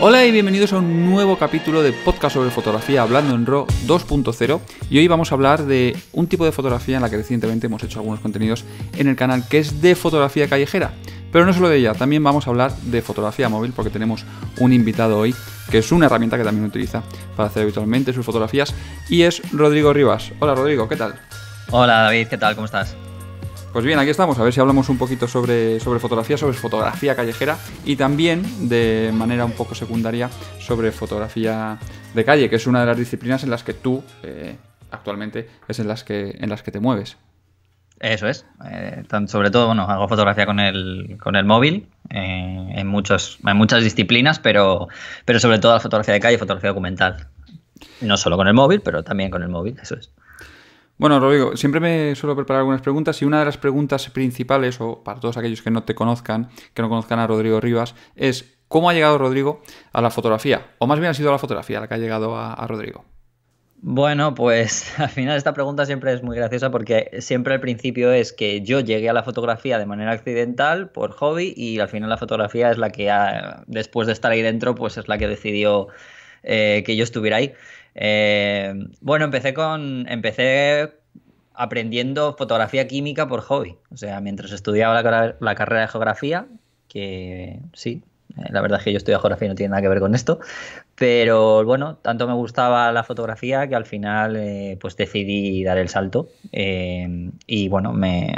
Hola y bienvenidos a un nuevo capítulo de podcast sobre fotografía hablando en RAW 2.0 y hoy vamos a hablar de un tipo de fotografía en la que recientemente hemos hecho algunos contenidos en el canal que es de fotografía callejera. Pero no solo de ella, también vamos a hablar de fotografía móvil porque tenemos un invitado hoy que es una herramienta que también utiliza para hacer habitualmente sus fotografías y es Rodrigo Rivas. Hola Rodrigo, ¿qué tal? Hola David, ¿qué tal? ¿Cómo estás? Pues bien, aquí estamos, a ver si hablamos un poquito sobre, sobre fotografía, sobre fotografía callejera y también de manera un poco secundaria sobre fotografía de calle, que es una de las disciplinas en las que tú eh, actualmente es en las que, en las que te mueves. Eso es. Eh, sobre todo, bueno, hago fotografía con el, con el móvil eh, en, muchos, en muchas disciplinas, pero, pero sobre todo la fotografía de calle fotografía documental. No solo con el móvil, pero también con el móvil, eso es. Bueno, Rodrigo, siempre me suelo preparar algunas preguntas y una de las preguntas principales, o para todos aquellos que no te conozcan, que no conozcan a Rodrigo Rivas, es ¿cómo ha llegado Rodrigo a la fotografía? O más bien ha sido la fotografía la que ha llegado a, Rodrigo. Bueno, pues al final esta pregunta siempre es muy graciosa porque siempre al principio es que yo llegué a la fotografía de manera accidental por hobby y al final la fotografía es la que después de estar ahí dentro pues es la que decidió eh, que yo estuviera ahí. Eh, bueno, empecé con. Empecé aprendiendo fotografía química por hobby. O sea, mientras estudiaba la, carrera de geografía, que sí, eh, la verdad es que yo estudio geografía y no tiene nada que ver con esto. Pero bueno, tanto me gustaba la fotografía que al final eh, pues decidí dar el salto. y bueno, me,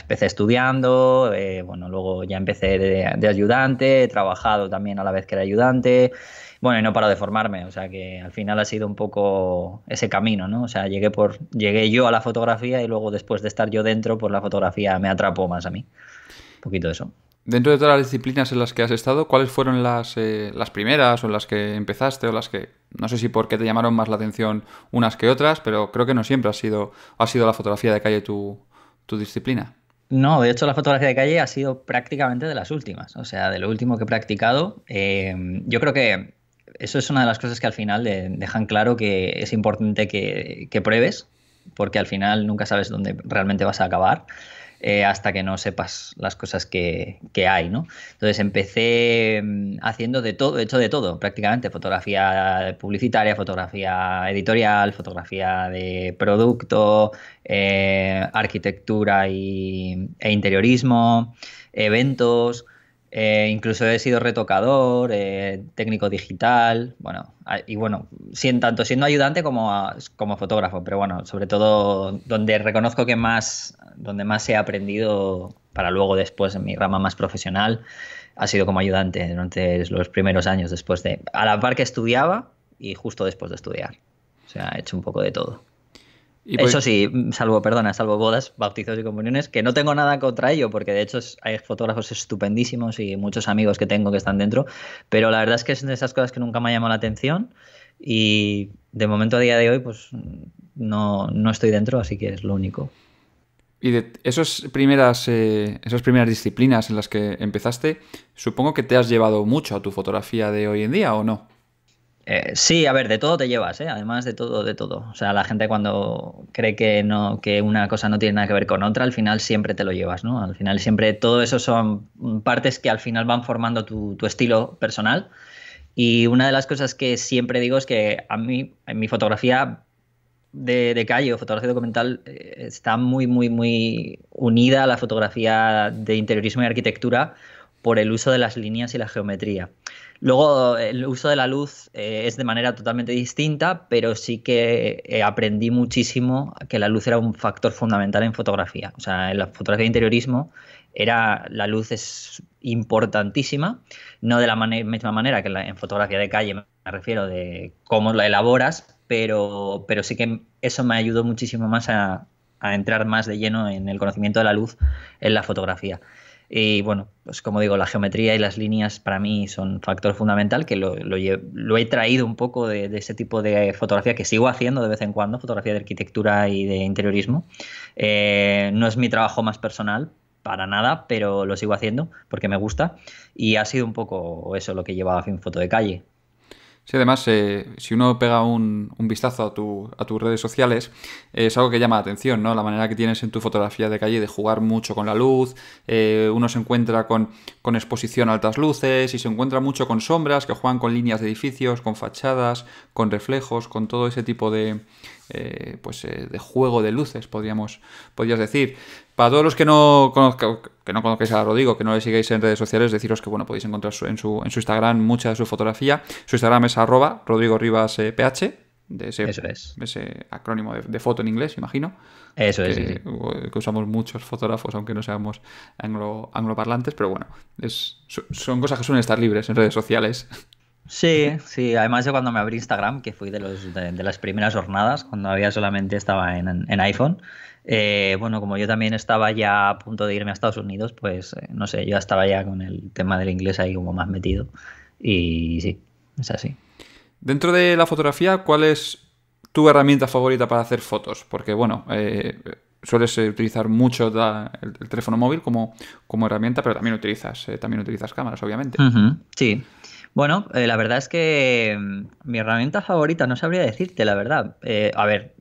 empecé estudiando. bueno, luego ya empecé de, de, ayudante. He trabajado también a la vez que era ayudante. Bueno, y no paro de formarme, o sea que al final ha sido un poco ese camino, ¿no? O sea, llegué, por, llegué yo a la fotografía y luego después de estar yo dentro, por pues la fotografía me atrapó más a mí. Un poquito eso. Dentro de todas las disciplinas en las que has estado, ¿cuáles fueron las, eh, las primeras o las que empezaste o las que, no sé si por qué te llamaron más la atención unas que otras, pero creo que no siempre ha sido, ha sido la fotografía de calle tu, disciplina? No, de hecho la fotografía de calle ha sido prácticamente de las últimas, o sea, de lo último que he practicado. Eh, yo creo que eso es una de las cosas que al final dejan claro que es importante que, pruebes, porque al final nunca sabes dónde realmente vas a acabar. Eh, hasta que no sepas las cosas que, hay, ¿no? Entonces empecé mm, haciendo de todo, hecho de todo, prácticamente, fotografía publicitaria, fotografía editorial, fotografía de producto, eh, arquitectura y, e interiorismo, eventos, eh, incluso he sido retocador, eh, técnico digital, bueno, y bueno, sin, tanto siendo ayudante como, como fotógrafo, pero bueno, sobre todo donde reconozco que más, donde más he aprendido para luego después en mi rama más profesional, ha sido como ayudante durante los primeros años después de, a la par que estudiaba y justo después de estudiar. O sea, he hecho un poco de todo. Pues Eso sí, salvo, perdona, salvo bodas, bautizos y comuniones, que no tengo nada contra ello, porque de hecho hay fotógrafos estupendísimos y muchos amigos que tengo que están dentro, pero la verdad es que es de esas cosas que nunca me ha llamado la atención y de momento a día de hoy pues no, no estoy dentro, así que es lo único. Y de esos primeras, eh, esas primeras disciplinas en las que empezaste, supongo que te has llevado mucho a tu fotografía de hoy en día, ¿o no? Eh, sí, a ver, de todo te llevas, ¿eh? además de todo, de todo. O sea, la gente cuando cree que no, que una cosa no tiene nada que ver con otra, al final siempre te lo llevas, ¿no? Al final siempre todo eso son partes que al final van formando tu, estilo personal. Y una de las cosas que siempre digo es que a mí, en mi fotografía de, calle o fotografía documental, eh, está muy, muy, muy unida a la fotografía de interiorismo y arquitectura por el uso de las líneas y la geometría. Luego el uso de la luz eh, es de manera totalmente distinta, pero sí que eh, aprendí muchísimo que la luz era un factor fundamental en fotografía. O sea, en la fotografía de interiorismo era, la luz es importantísima, no de la misma manera que en fotografía de calle me refiero de cómo la elaboras, pero, sí que eso me ayudó muchísimo más a entrar más de lleno en el conocimiento de la luz en la fotografía. Y bueno, pues como digo, la geometría y las líneas para mí son factor fundamental que lo, he traído un poco de, ese tipo de fotografía que sigo haciendo de vez en cuando, fotografía de arquitectura y de interiorismo. Eh, no es mi trabajo más personal, para nada, pero lo sigo haciendo porque me gusta y ha sido un poco eso lo que llevaba a Fin Foto de Calle, Sí, además, eh, si uno pega un, vistazo a, tus redes sociales, es algo que llama la atención, ¿no? La manera que tienes en tu fotografía de calle de jugar mucho con la luz, eh, uno se encuentra con, con, exposición a altas luces y se encuentra mucho con sombras que juegan con líneas de edificios, con fachadas, con reflejos, con todo ese tipo de, eh, pues, eh, de juego de luces, podríamos, podrías decir. Para todos los que no, que no conozcáis a Rodrigo, que no le sigáis en redes sociales, deciros que bueno, podéis encontrar en, su, en, su, Instagram mucha de su fotografía. Su Instagram es arroba Rodrigo Rivas PH, eh, de ese, acrónimo de, foto en inglés, imagino. Eso que, es. Que usamos muchos fotógrafos, aunque no seamos anglo, angloparlantes, pero bueno, son cosas que suelen estar libres en redes sociales. Sí, sí, además de cuando me abrí Instagram, que fui de, las primeras jornadas, cuando había solamente estaba en, iPhone, eh, bueno, como yo también estaba ya a punto de irme a Estados Unidos, pues eh, no sé, yo estaba ya con el tema del inglés ahí como más metido y sí, es así. Dentro de la fotografía, ¿cuál es tu herramienta favorita para hacer fotos? Porque bueno, eh, sueles utilizar mucho el, teléfono móvil como, como herramienta, pero también utilizas, también utilizas cámaras, obviamente. Sí, Sí. Bueno, eh, la verdad es que mm, mi herramienta favorita, no sabría decirte, la verdad. Eh, a ver,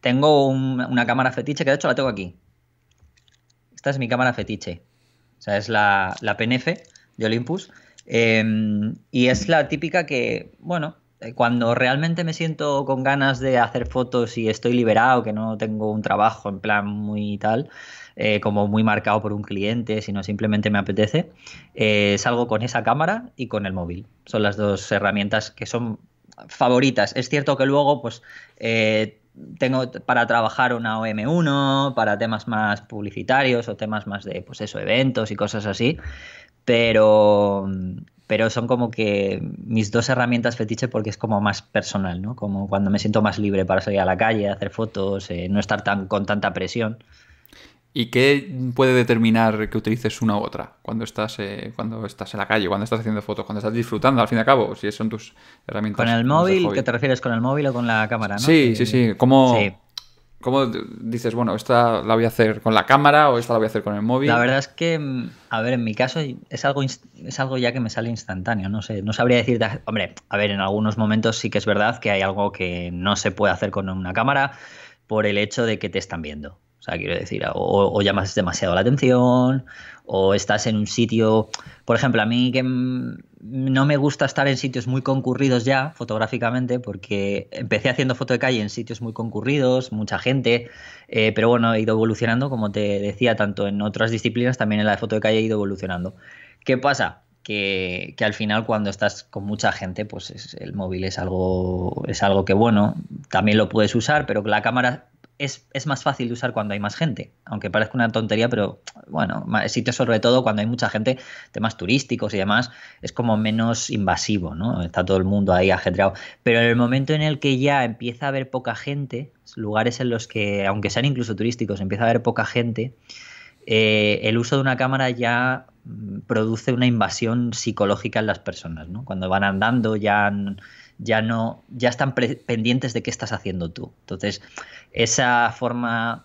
tengo una cámara fetiche que de hecho la tengo aquí. Esta es mi cámara fetiche. O sea, es la, la PNF de Olympus. Eh, y es la típica que, bueno, eh, cuando realmente me siento con ganas de hacer fotos y estoy liberado, que no tengo un trabajo en plan muy tal, eh, como muy marcado por un cliente, sino simplemente me apetece, eh, salgo con esa cámara y con el móvil. Son las dos herramientas que son favoritas. Es cierto que luego, pues, tengo para trabajar una OM1, para temas más publicitarios o temas más de, pues eso, eventos y cosas así. Pero pero son como que mis dos herramientas fetiche porque es como más personal, ¿no? Como cuando me siento más libre para salir a la calle, hacer fotos, eh, no estar tan con tanta presión. ¿Y qué puede determinar que utilices una u otra cuando estás, eh, cuando estás en la calle, cuando estás haciendo fotos, cuando estás disfrutando, al fin y al cabo, si son tus herramientas? ¿Con el móvil? ¿Qué te refieres con el móvil o con la cámara? Sí, sí, sí. ¿Cómo, sí. ¿Cómo dices, bueno, esta la voy a hacer con la cámara o esta la voy a hacer con el móvil? La verdad es que, mm, a ver, en mi caso es algo, es algo ya que me sale instantáneo, no sé, no sabría decirte, hombre, a ver, en algunos momentos sí que es verdad que hay algo que no se puede hacer con una cámara por el hecho de que te están viendo. O sea, quiero decir, o, o llamas demasiado la atención, o estás en un sitio, por ejemplo, a mí que mm, no me gusta estar en sitios muy concurridos ya fotográficamente porque empecé haciendo foto de calle en sitios muy concurridos, mucha gente, eh, pero bueno, he ido evolucionando, como te decía, tanto en otras disciplinas, también en la de foto de calle he ido evolucionando. ¿Qué pasa? Que, al final cuando estás con mucha gente, pues el móvil es algo, es algo que bueno, también lo puedes usar, pero la cámara es, más fácil de usar cuando hay más gente. Aunque parezca una tontería, pero bueno, sitios sobre todo cuando hay mucha gente, temas turísticos y demás, es como menos invasivo, ¿no? Está todo el mundo ahí ajetreado. Pero en el momento en el que ya empieza a haber poca gente, lugares en los que, aunque sean incluso turísticos, empieza a haber poca gente, eh, el uso de una cámara ya mm, produce una invasión psicológica en las personas, ¿no? Cuando van andando ya... Han, ya no, ya están pendientes de qué estás haciendo tú. Entonces, esa forma,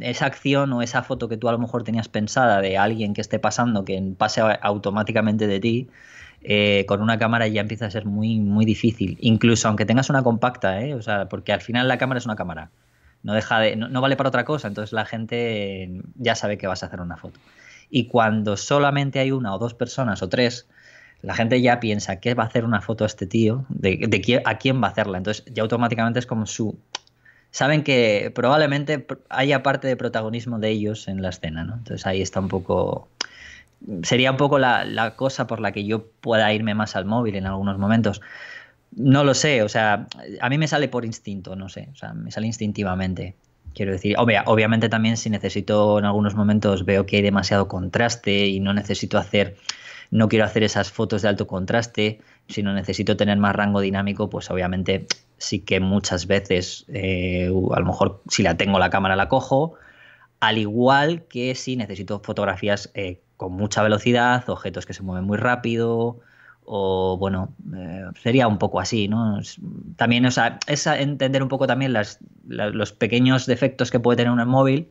esa acción o esa foto que tú a lo mejor tenías pensada de alguien que esté pasando, que pase automáticamente de ti, eh, con una cámara ya empieza a ser muy, muy difícil. Incluso aunque tengas una compacta, ¿eh? o sea, porque al final la cámara es una cámara. No, deja de, no vale para otra cosa, entonces la gente ya sabe que vas a hacer una foto. Y cuando solamente hay una o dos personas o tres la gente ya piensa, ¿qué va a hacer una foto a este tío? ¿De, a quién va a hacerla? Entonces ya automáticamente es como su... Saben que probablemente haya parte de protagonismo de ellos en la escena, ¿no? Entonces ahí está un poco... Sería un poco la, cosa por la que yo pueda irme más al móvil en algunos momentos. No lo sé, o sea, a mí me sale por instinto, no sé, o sea, me sale instintivamente. Quiero decir, obviamente también si necesito en algunos momentos veo que hay demasiado contraste y no necesito hacer no quiero hacer esas fotos de alto contraste, si no necesito tener más rango dinámico, pues obviamente sí que muchas veces, eh, a lo mejor si la tengo la cámara la cojo, al igual que si necesito fotografías eh, con mucha velocidad, objetos que se mueven muy rápido, o bueno, eh, sería un poco así, ¿no? También, o sea, es entender un poco también los pequeños defectos que puede tener un móvil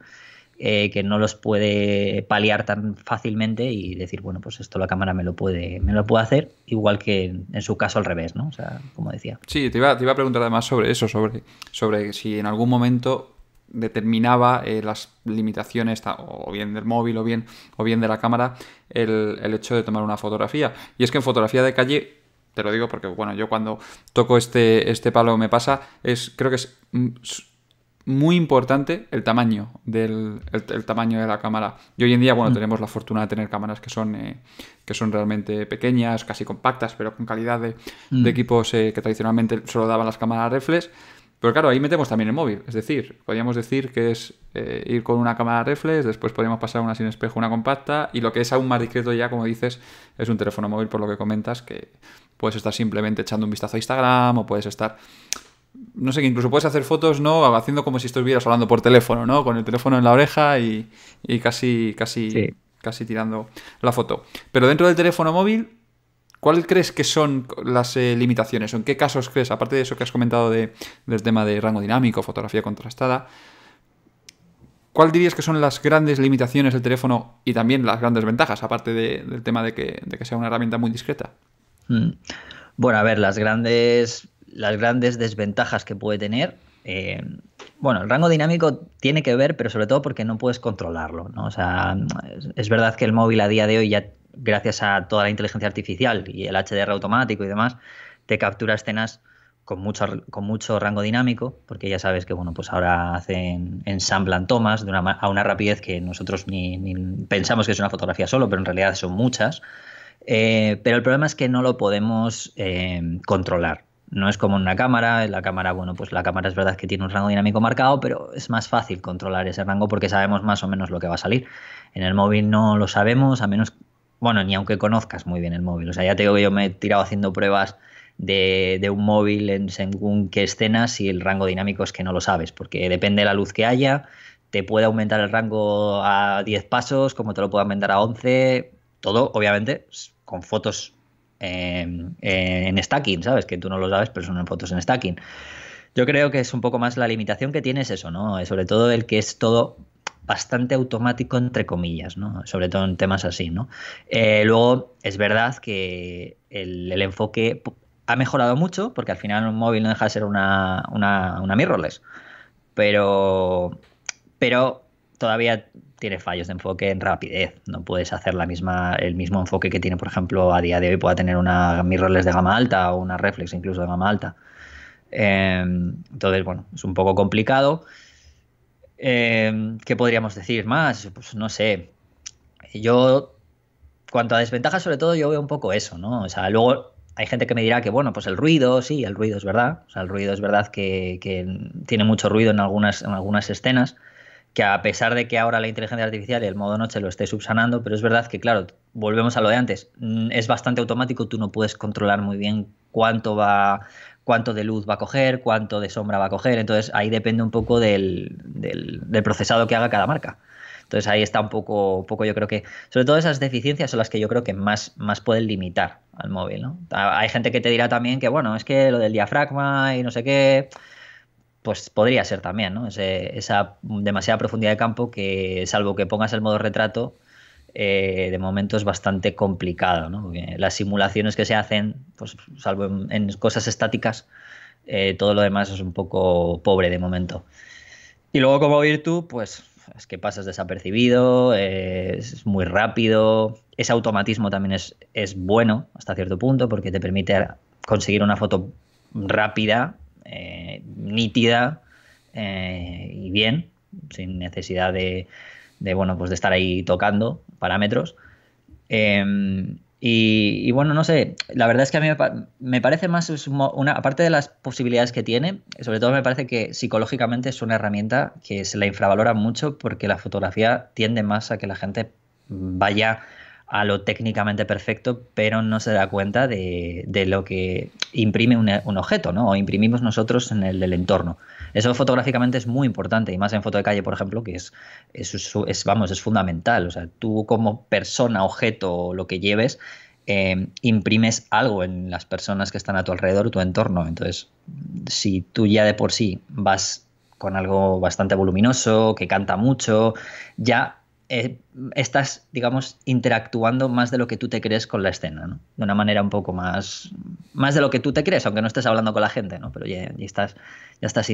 eh, que no los puede paliar tan fácilmente y decir, bueno, pues esto la cámara me lo puede, me lo puede hacer, igual que en, su caso al revés, ¿no? O sea, como decía. Sí, te iba, a preguntar además sobre eso, sobre, sobre si en algún momento determinaba eh, las limitaciones o bien del móvil o bien, o bien de la cámara el, hecho de tomar una fotografía. Y es que en fotografía de calle te lo digo porque bueno, yo cuando toco este, este palo me pasa, es creo que es mm, muy importante el tamaño del el, tamaño de la cámara. Y hoy en día, bueno, mm. tenemos la fortuna de tener cámaras que son, eh, que son realmente pequeñas, casi compactas, pero con calidad de, mm. equipos eh, que tradicionalmente solo daban las cámaras reflex. Pero claro, ahí metemos también el móvil. Es decir, podríamos decir que es eh, ir con una cámara reflex, después podríamos pasar una sin espejo, una compacta, y lo que es aún más discreto ya, como dices, es un teléfono móvil, por lo que comentas, que puedes estar simplemente echando un vistazo a Instagram o puedes estar no sé, que incluso puedes hacer fotos, ¿no? Haciendo como si estuvieras hablando por teléfono, ¿no? Con el teléfono en la oreja y, casi, casi, casi tirando la foto. Pero dentro del teléfono móvil, ¿cuál crees que son las eh, limitaciones? ¿O en qué casos crees, aparte de eso que has comentado de, del tema de rango dinámico, fotografía contrastada, ¿cuál dirías que son las grandes limitaciones del teléfono y también las grandes ventajas, aparte del tema de que, sea una herramienta muy discreta? Mm. Bueno, a ver, las grandes las grandes desventajas que puede tener. Eh, bueno, el rango dinámico tiene que ver, pero sobre todo porque no puedes controlarlo. ¿no? O sea, es, verdad que el móvil a día de hoy ya, gracias a toda la inteligencia artificial y el HDR automático y demás, te captura escenas con mucho, mucho rango dinámico, porque ya sabes que bueno, pues ahora hacen, ensamblan tomas de una, a una rapidez que nosotros ni, pensamos que es una fotografía solo, pero en realidad son muchas. Eh, pero el problema es que no lo podemos eh, controlar. No es como en una cámara, en la cámara, bueno, pues la cámara es verdad que tiene un rango dinámico marcado, pero es más fácil controlar ese rango porque sabemos más o menos lo que va a salir. En el móvil no lo sabemos, a menos, bueno, ni aunque conozcas muy bien el móvil. O sea, ya te digo que yo me he tirado haciendo pruebas de, de, un móvil en según qué escenas y el rango dinámico es que no lo sabes, porque depende de la luz que haya, te puede aumentar el rango a 10 pasos, como te lo puede aumentar a 11, todo obviamente pues, con fotos en stacking, ¿sabes? Que tú no lo sabes, pero son fotos en stacking. Yo creo que es un poco más la limitación que tienes eso, ¿no? Sobre todo el que es todo bastante automático, entre comillas, ¿no? Sobre todo en temas así, ¿no? Eh, luego, es verdad que el, enfoque ha mejorado mucho, porque al final un móvil no deja de ser una, una, una mirrorless. Pero, pero todavía tiene fallos de enfoque en rapidez. No puedes hacer la misma, el mismo enfoque que tiene, por ejemplo, a día de hoy pueda tener una mirrorless de gama alta o una reflex incluso de gama alta. Em, entonces, bueno, es un poco complicado. Em, ¿Qué podríamos decir más? Pues no sé. Yo, cuanto a desventajas, sobre todo, yo veo un poco eso, ¿no? O sea, luego hay gente que me dirá que, bueno, pues el ruido, sí, el ruido es verdad. O sea, el ruido es verdad que, que tiene mucho ruido en algunas, en algunas escenas que a pesar de que ahora la inteligencia artificial y el modo noche lo esté subsanando, pero es verdad que, claro, volvemos a lo de antes, mm, es bastante automático, tú no puedes controlar muy bien cuánto va cuánto de luz va a coger, cuánto de sombra va a coger, entonces ahí depende un poco del, del, procesado que haga cada marca. Entonces ahí está un poco, poco, yo creo que, sobre todo esas deficiencias son las que yo creo que más, más pueden limitar al móvil, ah, Hay gente que te dirá también que, bueno, es que lo del diafragma y no sé qué, pues podría ser también, ¿no? esa demasiada profundidad de campo que, salvo que pongas el modo retrato, eh, de momento es bastante complicado, ¿no? las simulaciones que se hacen, pues salvo en, cosas estáticas, eh, todo lo demás es un poco pobre de momento. Y luego como tú pues es que pasas desapercibido, eh, es muy rápido, ese automatismo también es, es bueno hasta cierto punto porque te permite conseguir una foto rápida eh, nítida eh, y bien, sin necesidad de, bueno, pues de estar ahí tocando parámetros. Em, y, bueno, no sé, la verdad es que a mí me, parece más, una, aparte de las posibilidades que tiene, sobre todo me parece que psicológicamente es una herramienta que se la infravalora mucho porque la fotografía tiende más a que la gente vaya a lo técnicamente perfecto, pero no se da cuenta de, lo que imprime un, objeto, ¿no? O imprimimos nosotros en el, entorno. Eso fotográficamente es muy importante, y más en foto de calle, por ejemplo, que es, es vamos, es fundamental. O sea, tú como persona, objeto o lo que lleves, eh, imprimes algo en las personas que están a tu alrededor, tu entorno. Entonces, si tú ya de por sí vas con algo bastante voluminoso, que canta mucho, ya eh, estás, digamos, interactuando más de lo que tú te crees con la escena, ¿no? De una manera un poco más, más de lo que tú te crees, aunque no estés hablando con la gente, ¿no? Pero ya, estás, ya estás,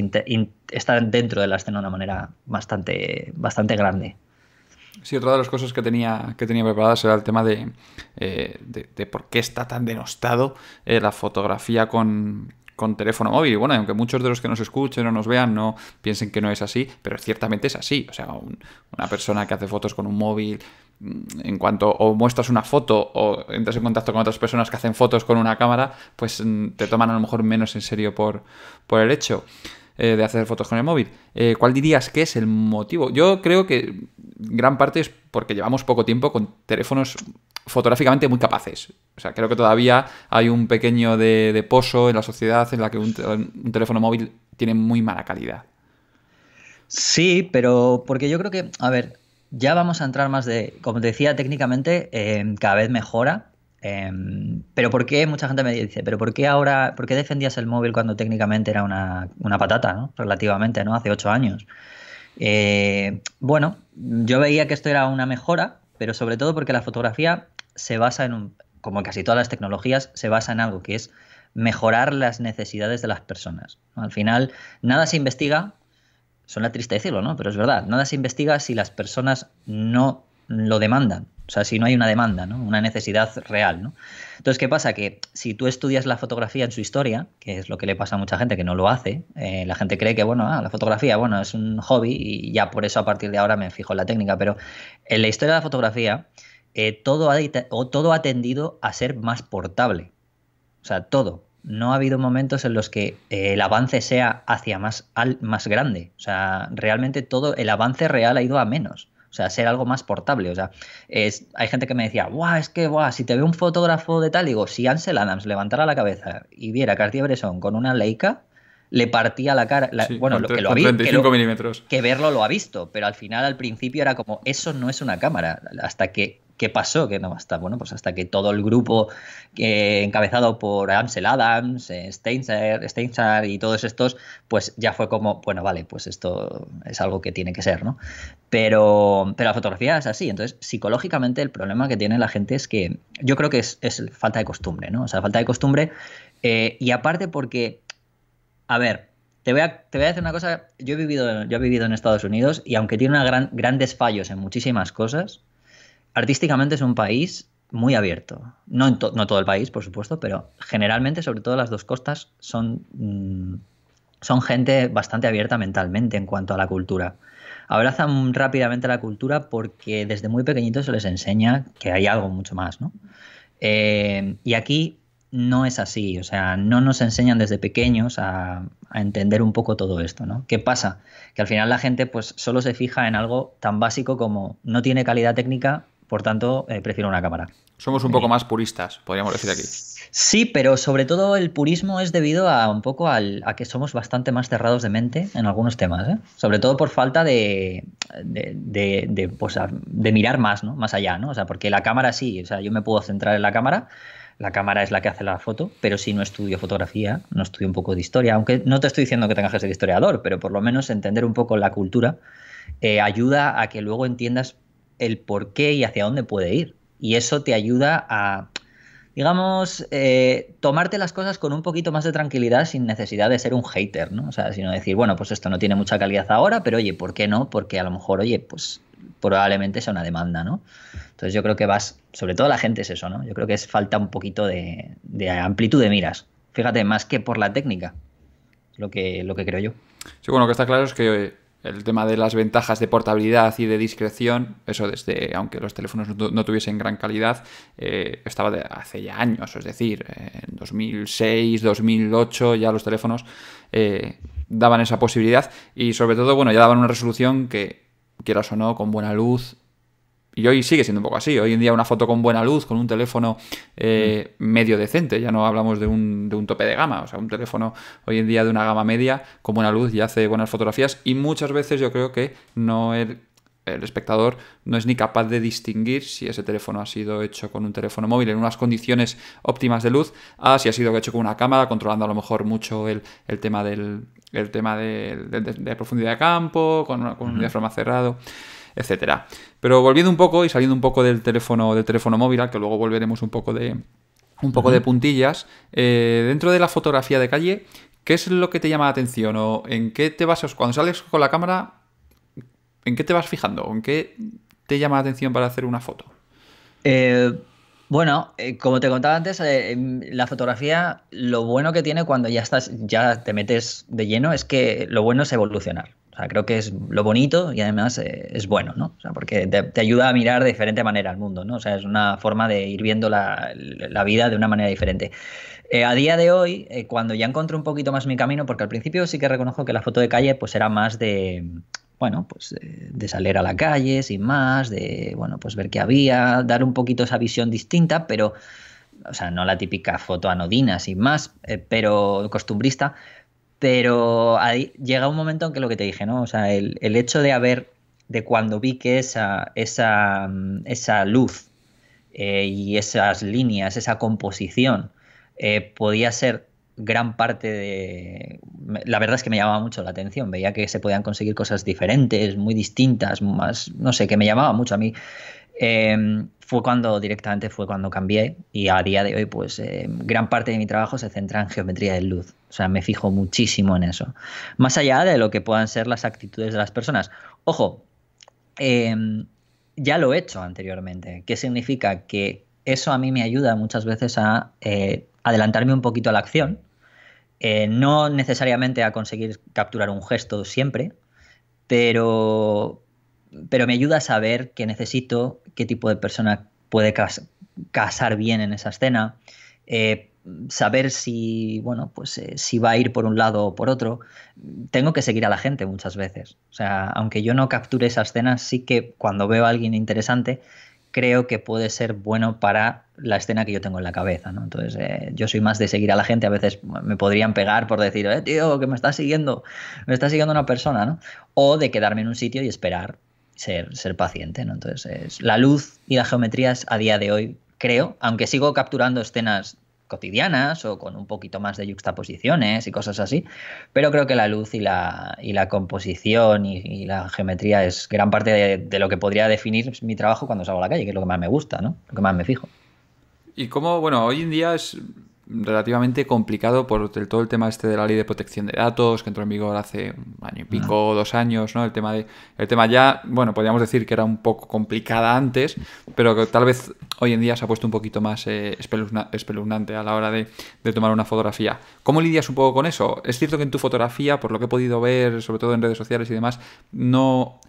dentro de la escena de una manera bastante, bastante grande. Sí, otra de las cosas que tenía, que tenía preparadas era el tema de, eh, de, por qué está tan denostado eh, la fotografía con, con teléfono móvil. bueno, aunque muchos de los que nos escuchen o nos vean no piensen que no es así, pero ciertamente es así. O sea, una persona que hace fotos con un móvil, mm, en cuanto o muestras una foto o entras en contacto con otras personas que hacen fotos con una cámara, pues mm, te toman a lo mejor menos en serio por, por el hecho eh, de hacer fotos con el móvil. Eh, ¿Cuál dirías que es el motivo? Yo creo que gran parte es porque llevamos poco tiempo con teléfonos fotográficamente muy capaces. O sea, creo que todavía hay un pequeño de, pozo en la sociedad en la que un, teléfono móvil tiene muy mala calidad. Sí, pero porque yo creo que, a ver, ya vamos a entrar más de, como te decía, técnicamente em, cada vez mejora. Em, pero ¿por qué? Mucha gente me dice, pero ¿por qué ahora, por qué defendías el móvil cuando técnicamente era una, patata, Relativamente, ¿no? Hace ocho años. Eh, bueno, yo veía que esto era una mejora, pero sobre todo porque la fotografía se basa en un, como casi todas las tecnologías, se basa en algo que es mejorar las necesidades de las personas. Al final, nada se investiga, suena triste decirlo, ¿no? Pero es verdad, nada se investiga si las personas no lo demandan. O sea, si no hay una demanda, ¿no? Una necesidad real, ¿no? Entonces, ¿qué pasa? Que si tú estudias la fotografía en su historia, que es lo que le pasa a mucha gente que no lo hace, eh, la gente cree que, bueno, ah, la fotografía, bueno, es un hobby y ya por eso a partir de ahora me fijo en la técnica, pero en la historia de la fotografía, eh, todo, ha, o todo ha tendido a ser más portable. O sea, todo. No ha habido momentos en los que eh, el avance sea hacia más, al, más grande. O sea, realmente todo, el avance real ha ido a menos. O sea, ser algo más portable. O sea, es, hay gente que me decía, guau, es que, guau, si te ve un fotógrafo de tal, digo, si Ansel Adams levantara la cabeza y viera a Cartier-Bresson con una Leica, le partía la cara. bueno, lo, que lo ha visto. que, verlo lo ha visto, pero al final, al principio era como, eso no es una cámara. Hasta que ¿Qué pasó? Que no hasta, bueno, pues hasta que todo el grupo eh, encabezado por Ansel Adams, eh, Steinser y todos estos, pues ya fue como, bueno, vale, pues esto es algo que tiene que ser, ¿no? Pero, pero la fotografía es así. Entonces, psicológicamente el problema que tiene la gente es que yo creo que es, falta de costumbre, ¿no? O sea, falta de costumbre. Eh, y aparte porque, a ver, te voy, a, te voy a, decir una cosa, yo he, vivido, yo he vivido en Estados Unidos y aunque tiene una gran, grandes fallos en muchísimas cosas, artísticamente es un país muy abierto. No, todo el país, por supuesto, pero generalmente, sobre todo las dos costas, son, mm, son gente bastante abierta mentalmente en cuanto a la cultura. Abrazan rápidamente la cultura porque desde muy pequeñitos se les enseña que hay algo mucho más, eh, y aquí no es así, o sea, no nos enseñan desde pequeños a, entender un poco todo esto, ¿no? ¿Qué pasa? Que al final la gente pues solo se fija en algo tan básico como no tiene calidad técnica, por tanto, eh, prefiero una cámara. Somos un eh, poco más puristas, podríamos decir aquí. Sí, pero sobre todo el purismo es debido a un poco a que somos bastante más cerrados de mente en algunos temas, ¿eh? sobre todo por falta de, de, pues, de, mirar más, ¿no? más allá, ¿no? o sea, porque la cámara sí, o sea, yo me puedo centrar en la cámara, la cámara es la que hace la foto, pero si no estudio fotografía, no estudio un poco de historia, aunque no te estoy diciendo que tengas que ser historiador, pero por lo menos entender un poco la cultura ayuda a que luego entiendas el por qué y hacia dónde puede ir. Y eso te ayuda a, digamos, eh, tomarte las cosas con un poquito más de tranquilidad sin necesidad de ser un hater, ¿no? O sea, sino decir, bueno, pues esto no tiene mucha calidad ahora, pero oye, ¿por qué no? Porque a lo mejor, oye, pues probablemente sea una demanda, ¿no? Entonces yo creo que vas, sobre todo la gente es eso, ¿no? Yo creo que es falta un poquito de, de amplitud de miras. Fíjate, más que por la técnica. Lo que, lo que creo yo. Sí, bueno, lo que está claro es que el tema de las ventajas de portabilidad y de discreción, eso desde, aunque los teléfonos no, tuviesen gran calidad, eh, estaba de hace ya años, es decir, en 2006, 2008 ya los teléfonos eh, daban esa posibilidad y sobre todo, bueno, ya daban una resolución que, quieras o no, con buena luz, y hoy sigue siendo un poco así. Hoy en día una foto con buena luz, con un teléfono eh, mm. medio decente, ya no hablamos de un, tope de gama, o sea, un teléfono hoy en día de una gama media, con buena luz y hace buenas fotografías. Y muchas veces yo creo que no el, espectador no es ni capaz de distinguir si ese teléfono ha sido hecho con un teléfono móvil en unas condiciones óptimas de luz, a si ha sido hecho con una cámara, controlando a lo mejor mucho el, tema del el tema de, profundidad de campo, con, un diaframa diafragma cerrado, etcétera. Pero volviendo un poco y saliendo un poco del teléfono, del teléfono móvil, al que luego volveremos un poco de, un poco de puntillas, eh, dentro de la fotografía de calle, ¿qué es lo que te llama la atención? ¿O en qué te vas, cuando sales con la cámara, en qué te vas fijando? ¿En qué te llama la atención para hacer una foto? Eh, bueno, eh, como te contaba antes, em, la fotografía, lo bueno que tiene cuando ya estás, ya te metes de lleno, es que lo bueno es evolucionar. O sea, creo que es lo bonito y además eh, es bueno, ¿no? porque te, ayuda a mirar de diferente manera al mundo, ¿no? O sea, es una forma de ir viendo la, vida de una manera diferente. Eh, a día de hoy, eh, cuando ya encontré un poquito más mi camino, porque al principio sí que reconozco que la foto de calle pues era más de, bueno, pues de salir a la calle sin más, de, bueno, pues ver qué había, dar un poquito esa visión distinta, pero, o sea, no la típica foto anodina sin más, pero costumbrista, pero ahí llega un momento en que lo que te dije, ¿no? O sea, el, el hecho de haber, de cuando vi que esa, esa, mm, esa luz eh, y esas líneas, esa composición, eh, podía ser gran parte de... La verdad es que me llamaba mucho la atención, veía que se podían conseguir cosas diferentes, muy distintas, más, no sé, que me llamaba mucho a mí. Em, fue cuando directamente fue cuando cambié y a día de hoy pues eh, gran parte de mi trabajo se centra en geometría de luz. O sea, me fijo muchísimo en eso. Más allá de lo que puedan ser las actitudes de las personas. Ojo, em, ya lo he hecho anteriormente. ¿Qué significa? Que eso a mí me ayuda muchas veces a eh, adelantarme un poquito a la acción. Eh, no necesariamente a conseguir capturar un gesto siempre, pero pero me ayuda a saber qué necesito, qué tipo de persona puede casar bien en esa escena, eh, saber si, bueno, pues eh, si va a ir por un lado o por otro. Tengo que seguir a la gente muchas veces. O sea, aunque yo no capture esa escena, sí que cuando veo a alguien interesante, creo que puede ser bueno para la escena que yo tengo en la cabeza, Entonces, eh, yo soy más de seguir a la gente, a veces me podrían pegar por decir, eh, tío, que me está siguiendo, me está siguiendo una persona, O de quedarme en un sitio y esperar ser, paciente, ¿no? Entonces, es, la luz y la geometría es a día de hoy, creo, aunque sigo capturando escenas cotidianas o con un poquito más de yuxtaposiciones y cosas así, pero creo que la luz y la, la composición y, la geometría es gran parte de, lo que podría definir mi trabajo cuando salgo a la calle, que es lo que más me gusta, ¿no? Lo que más me fijo. Y cómo, bueno, hoy en día es, relativamente complicado por todo el tema este de la ley de protección de datos que entró en vigor hace un año y ah. pico, o dos años, ¿no? El tema de el tema ya, bueno, podríamos decir que era un poco complicada antes, pero que tal vez hoy en día se ha puesto un poquito más eh, espeluznante a la hora de, tomar una fotografía. ¿Cómo lidias un poco con eso? Es cierto que en tu fotografía, por lo que he podido ver, sobre todo en redes sociales y demás, no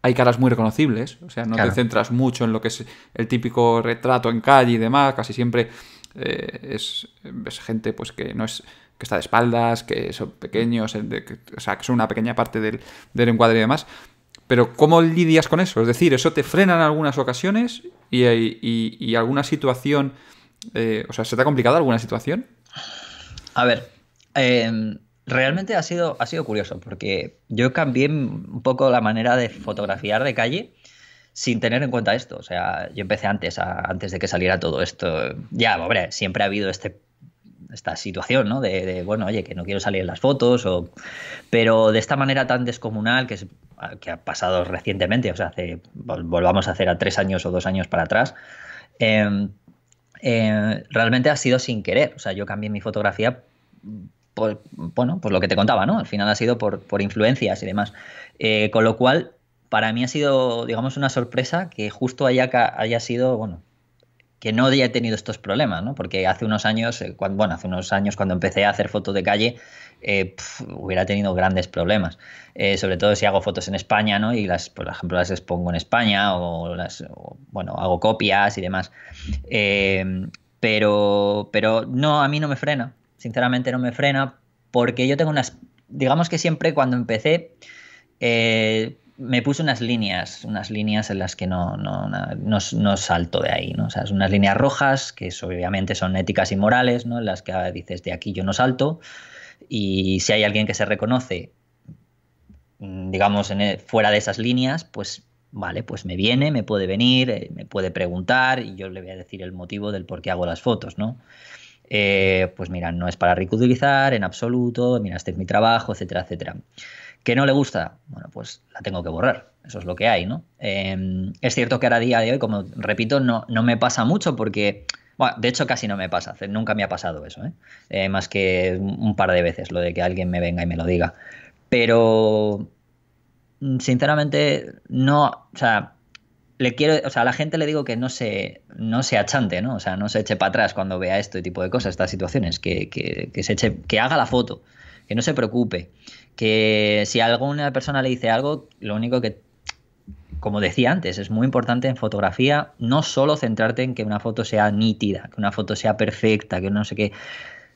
hay caras muy reconocibles, o sea, no te centras mucho en lo que es el típico retrato en calle y demás, casi siempre eh, es, gente pues que no es que está de espaldas, que son pequeños, eh, que, o sea, que son una pequeña parte del, encuadre y demás. Pero ¿cómo lidias con eso? Es decir, eso te frena en algunas ocasiones y, alguna situación... Eh, o sea, ¿se te ha complicado alguna situación? A ver, em, realmente ha sido, ha sido curioso porque yo cambié un poco la manera de fotografiar de calle sin tener en cuenta esto. O sea, yo empecé antes, antes de que saliera todo esto. Ya, hombre, siempre ha habido este esta situación, ¿no? De, bueno, oye, que no quiero salir en las fotos, o... pero de esta manera tan descomunal que, ha pasado recientemente, o sea, hace, volvamos a hacer a tres años o dos años para atrás, em, em, realmente ha sido sin querer. O sea, yo cambié mi fotografía por, bueno, pues lo que te contaba, ¿no? Al final ha sido por, influencias y demás. Eh, con lo cual, para mí ha sido, digamos, una sorpresa que justo haya, haya sido, bueno, que no haya tenido estos problemas, ¿no? Porque hace unos años, eh, bueno, hace unos años cuando empecé a hacer fotos de calle, eh, hubiera tenido grandes problemas. Eh, sobre todo si hago fotos en España, ¿no? Y las, por ejemplo, las expongo en España o las, bueno, hago copias y demás. pero, pero no, a mí no me frena. Sinceramente no me frena porque yo tengo unas, digamos que siempre cuando empecé me puse unas líneas, unas líneas en las que no, no, no, no salto de ahí, O sea, son unas líneas rojas, que obviamente son éticas y morales, ¿no? En las que ah, dices, de aquí yo no salto, y si hay alguien que se reconoce, mm, digamos, e, fuera de esas líneas, pues vale, pues me viene, me puede venir, eh, me puede preguntar, y yo le voy a decir el motivo del por qué hago las fotos, ¿no? Eh, pues mira, no es para ridiculizar en absoluto, mira, este es mi trabajo, etcétera, etcétera que no le gusta, bueno, pues la tengo que borrar. Eso es lo que hay, ¿no? Em, es cierto que ahora día de hoy, como repito, no, no me pasa mucho porque, bueno, de hecho casi no me pasa, nunca me ha pasado eso, ¿eh? Eh, más que un par de veces lo de que alguien me venga y me lo diga. Pero, sinceramente, no, o sea, le quiero, o sea, a la gente le digo que no se, no se achante, ¿no? O sea, no se eche para atrás cuando vea y tipo de cosas, estas situaciones, que, que se eche, que haga la foto, que no se preocupe, que si alguna persona le dice algo, lo único que, como decía antes, es muy importante en fotografía no solo centrarte en que una foto sea nítida, que una foto sea perfecta, que no sé qué,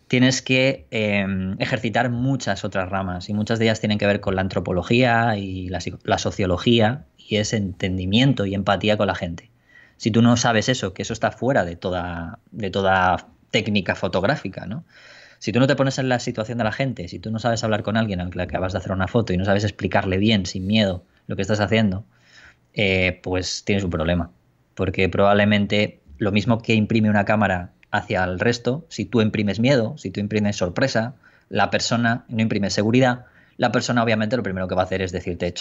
tienes que em, ejercitar muchas otras ramas y muchas de ellas tienen que ver con la antropología y la, sociología y ese entendimiento y empatía con la gente. Si tú no sabes eso, que eso está fuera de toda, de toda técnica fotográfica, ¿no? si tú no te pones en la situación de la gente, si tú no sabes hablar con alguien al que acabas de hacer una foto y no sabes explicarle bien, sin miedo, lo que estás haciendo, eh, pues tienes un problema. Porque probablemente lo mismo que imprime una cámara hacia el resto, si tú imprimes miedo, si tú imprimes sorpresa, la persona no imprime seguridad, la persona obviamente lo primero que va a hacer es decirte,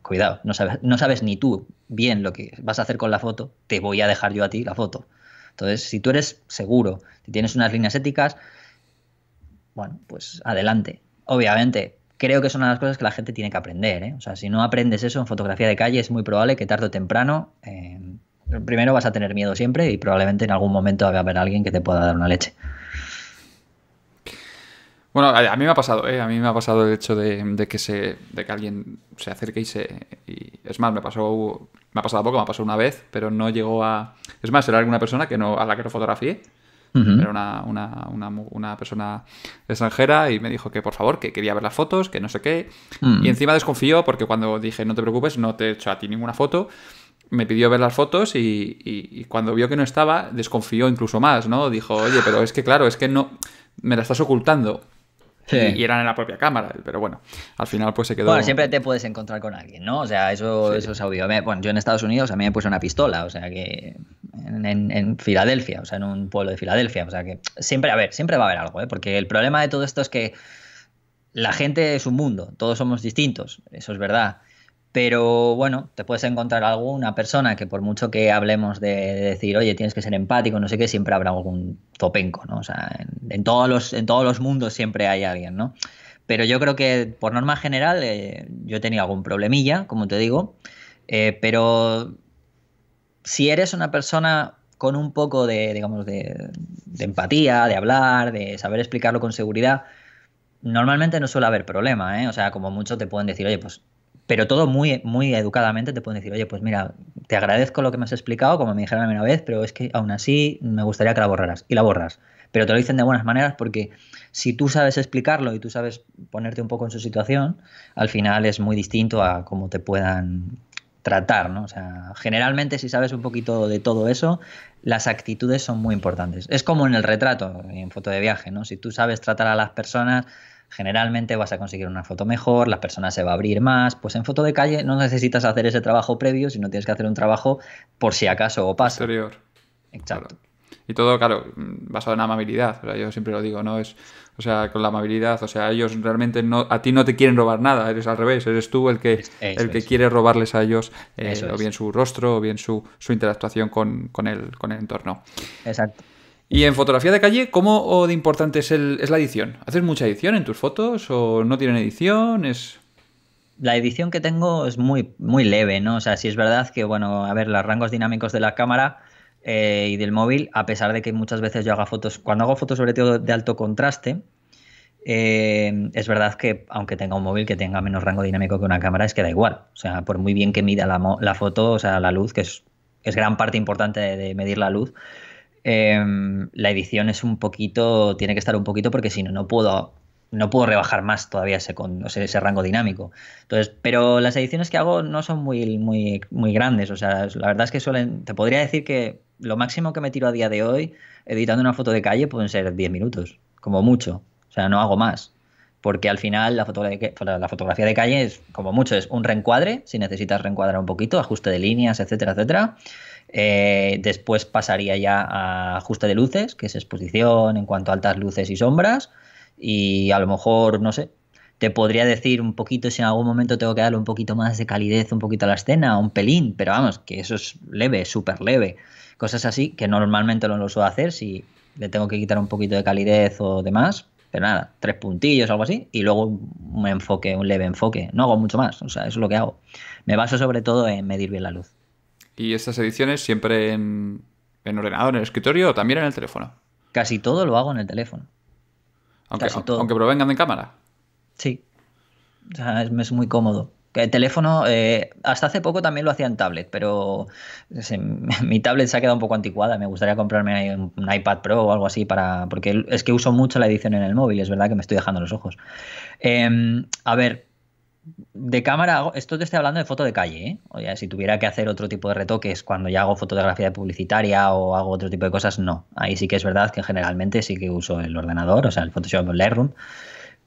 cuidado, no sabes, no sabes ni tú bien lo que vas a hacer con la foto, te voy a dejar yo a ti la foto. Entonces, si tú eres seguro, si tienes unas líneas éticas, bueno, pues adelante. Obviamente, creo que son una de las cosas que la gente tiene que aprender. ¿eh? O sea, si no aprendes eso en fotografía de calle, es muy probable que tarde o temprano, eh, primero vas a tener miedo siempre y probablemente en algún momento va a haber alguien que te pueda dar una leche. Bueno, a, mí me ha pasado, ¿eh? A mí me ha pasado el hecho de, que se, de que alguien se acerque y se... es más, me pasó... Me ha pasado poco, me ha pasado una vez, pero no llegó a... Es más, era alguna persona que no, a la que no fotografié era una, una, persona extranjera y me dijo que por favor, que quería ver las fotos, que no sé qué. Mm. Y encima desconfió porque cuando dije no te preocupes, no te he hecho a ti ninguna foto, me pidió ver las fotos y, y cuando vio que no estaba, desconfió incluso más, ¿no? Dijo, oye, pero es que claro, es que no, me la estás ocultando. Y, eran en la propia cámara, pero bueno, al final pues se quedó. Bueno, siempre te puedes encontrar con alguien, ¿no? O sea, eso, eso es audio. Bueno, yo en Estados Unidos a mí me puse una pistola, o sea que. En, en, Filadelfia, o sea, en un pueblo de Filadelfia, o sea que siempre, a ver, siempre va a haber algo, ¿eh? Porque el problema de todo esto es que la gente es un mundo, todos somos distintos, eso es verdad. Pero bueno, te puedes encontrar alguna persona que por mucho que hablemos de, decir, oye, tienes que ser empático, no sé qué, siempre habrá algún topenco ¿no? O sea, en, todos, los, mundos siempre hay alguien, ¿no? Pero yo creo que por norma general eh, yo he tenido algún problemilla, como te digo, eh, pero si eres una persona con un poco de, digamos, de, de empatía, de hablar, de saber explicarlo con seguridad, normalmente no suele haber problema, ¿eh? O sea, como muchos te pueden decir, oye, pues pero todo muy, muy educadamente te pueden decir, oye, pues mira, te agradezco lo que me has explicado, como me dijeron la primera vez, pero es que aún así me gustaría que la borraras. Y la borras. Pero te lo dicen de buenas maneras porque si tú sabes explicarlo y tú sabes ponerte un poco en su situación, al final es muy distinto a cómo te puedan tratar, ¿no? O sea, generalmente si sabes un poquito de todo eso, las actitudes son muy importantes. Es como en el retrato, en foto de viaje, ¿no? Si tú sabes tratar a las personas, generalmente vas a conseguir una foto mejor, la persona se va a abrir más, pues en foto de calle no necesitas hacer ese trabajo previo, sino tienes que hacer un trabajo por si acaso o pasa. Exterior. Exacto. Y todo, claro, basado en amabilidad. O sea, yo siempre lo digo, ¿no? Es, o sea, con la amabilidad, o sea, ellos realmente no, a ti no te quieren robar nada, eres al revés, eres tú el que, el que quiere robarles a ellos eh, o bien su rostro o bien su, su interactuación con, el, con el entorno. Exacto. Y en fotografía de calle, ¿cómo de importante es, el, la edición? ¿Haces mucha edición en tus fotos o no tienen edición? La edición que tengo es muy, muy leve, ¿no? O sea, si es verdad que, bueno, a ver, los rangos dinámicos de la cámara eh, y del móvil, a pesar de que muchas veces yo haga fotos, cuando hago fotos sobre todo de alto contraste, eh, es verdad que aunque tenga un móvil que tenga menos rango dinámico que una cámara, es que da igual. O sea, por muy bien que mida la, foto, o sea, la luz, que es, gran parte importante de medir la luz, Em, la edición es un poquito, tiene que estar un poquito porque si no, no puedo, no puedo rebajar más todavía ese, ese, rango dinámico. Entonces, pero las ediciones que hago no son muy, muy, muy grandes, o sea, la verdad es que suelen, te podría decir que lo máximo que me tiro a día de hoy editando una foto de calle pueden ser 10 minutos, como mucho, o sea, no hago más. Porque al final la, la fotografía de calle es, como mucho, es un reencuadre, si necesitas reencuadrar un poquito, ajuste de líneas, etcétera, etcétera eh, después pasaría ya a ajuste de luces, que es exposición en cuanto a altas luces y sombras. Y a lo mejor, no sé, te podría decir un poquito si en algún momento tengo que darle un poquito más de calidez, un poquito a la escena, un pelín, pero vamos, que eso es leve, súper leve. Cosas así que normalmente no lo suelo hacer si le tengo que quitar un poquito de calidez o demás, pero nada, tres puntillos, algo así, y luego un enfoque, un leve enfoque. No hago mucho más, o sea, eso es lo que hago. Me baso sobre todo en medir bien la luz y estas ediciones siempre en, ordenador, en el escritorio o también en el teléfono. Casi todo lo hago en el teléfono. Aunque, provengan de cámara. Sí. O sea, es, muy cómodo. El teléfono, eh, hasta hace poco también lo hacía en tablet, pero mi tablet se ha quedado un poco anticuada. Me gustaría comprarme un, iPad Pro o algo así para. Porque es que uso mucho la edición en el móvil, es verdad que me estoy dejando los ojos. Em, a ver, de cámara, esto te estoy hablando de foto de calle, ¿eh? o sea, si tuviera que hacer otro tipo de retoques cuando ya hago fotografía publicitaria o hago otro tipo de cosas, no. Ahí sí que es verdad que generalmente sí que uso el ordenador, o sea, el Photoshop o Lightroom,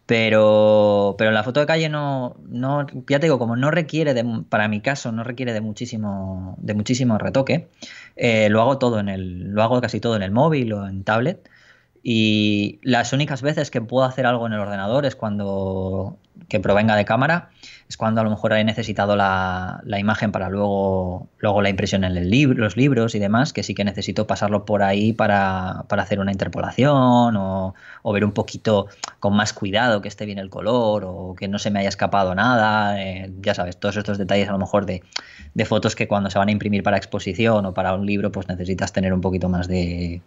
pero, pero la foto de calle no, no, ya te digo, como no requiere, de, para mi caso, no requiere de muchísimo, de muchísimo retoque, eh, lo hago todo en el, lo hago casi todo en el móvil o en tablet y las únicas veces que puedo hacer algo en el ordenador es cuando que provenga de cámara, es cuando a lo mejor he necesitado la, imagen para luego, luego la impresión en el los libros y demás, que sí que necesito pasarlo por ahí para, para hacer una interpolación o, ver un poquito con más cuidado que esté bien el color o que no se me haya escapado nada, eh, ya sabes, todos estos detalles a lo mejor de, fotos que cuando se van a imprimir para exposición o para un libro pues necesitas tener un poquito más de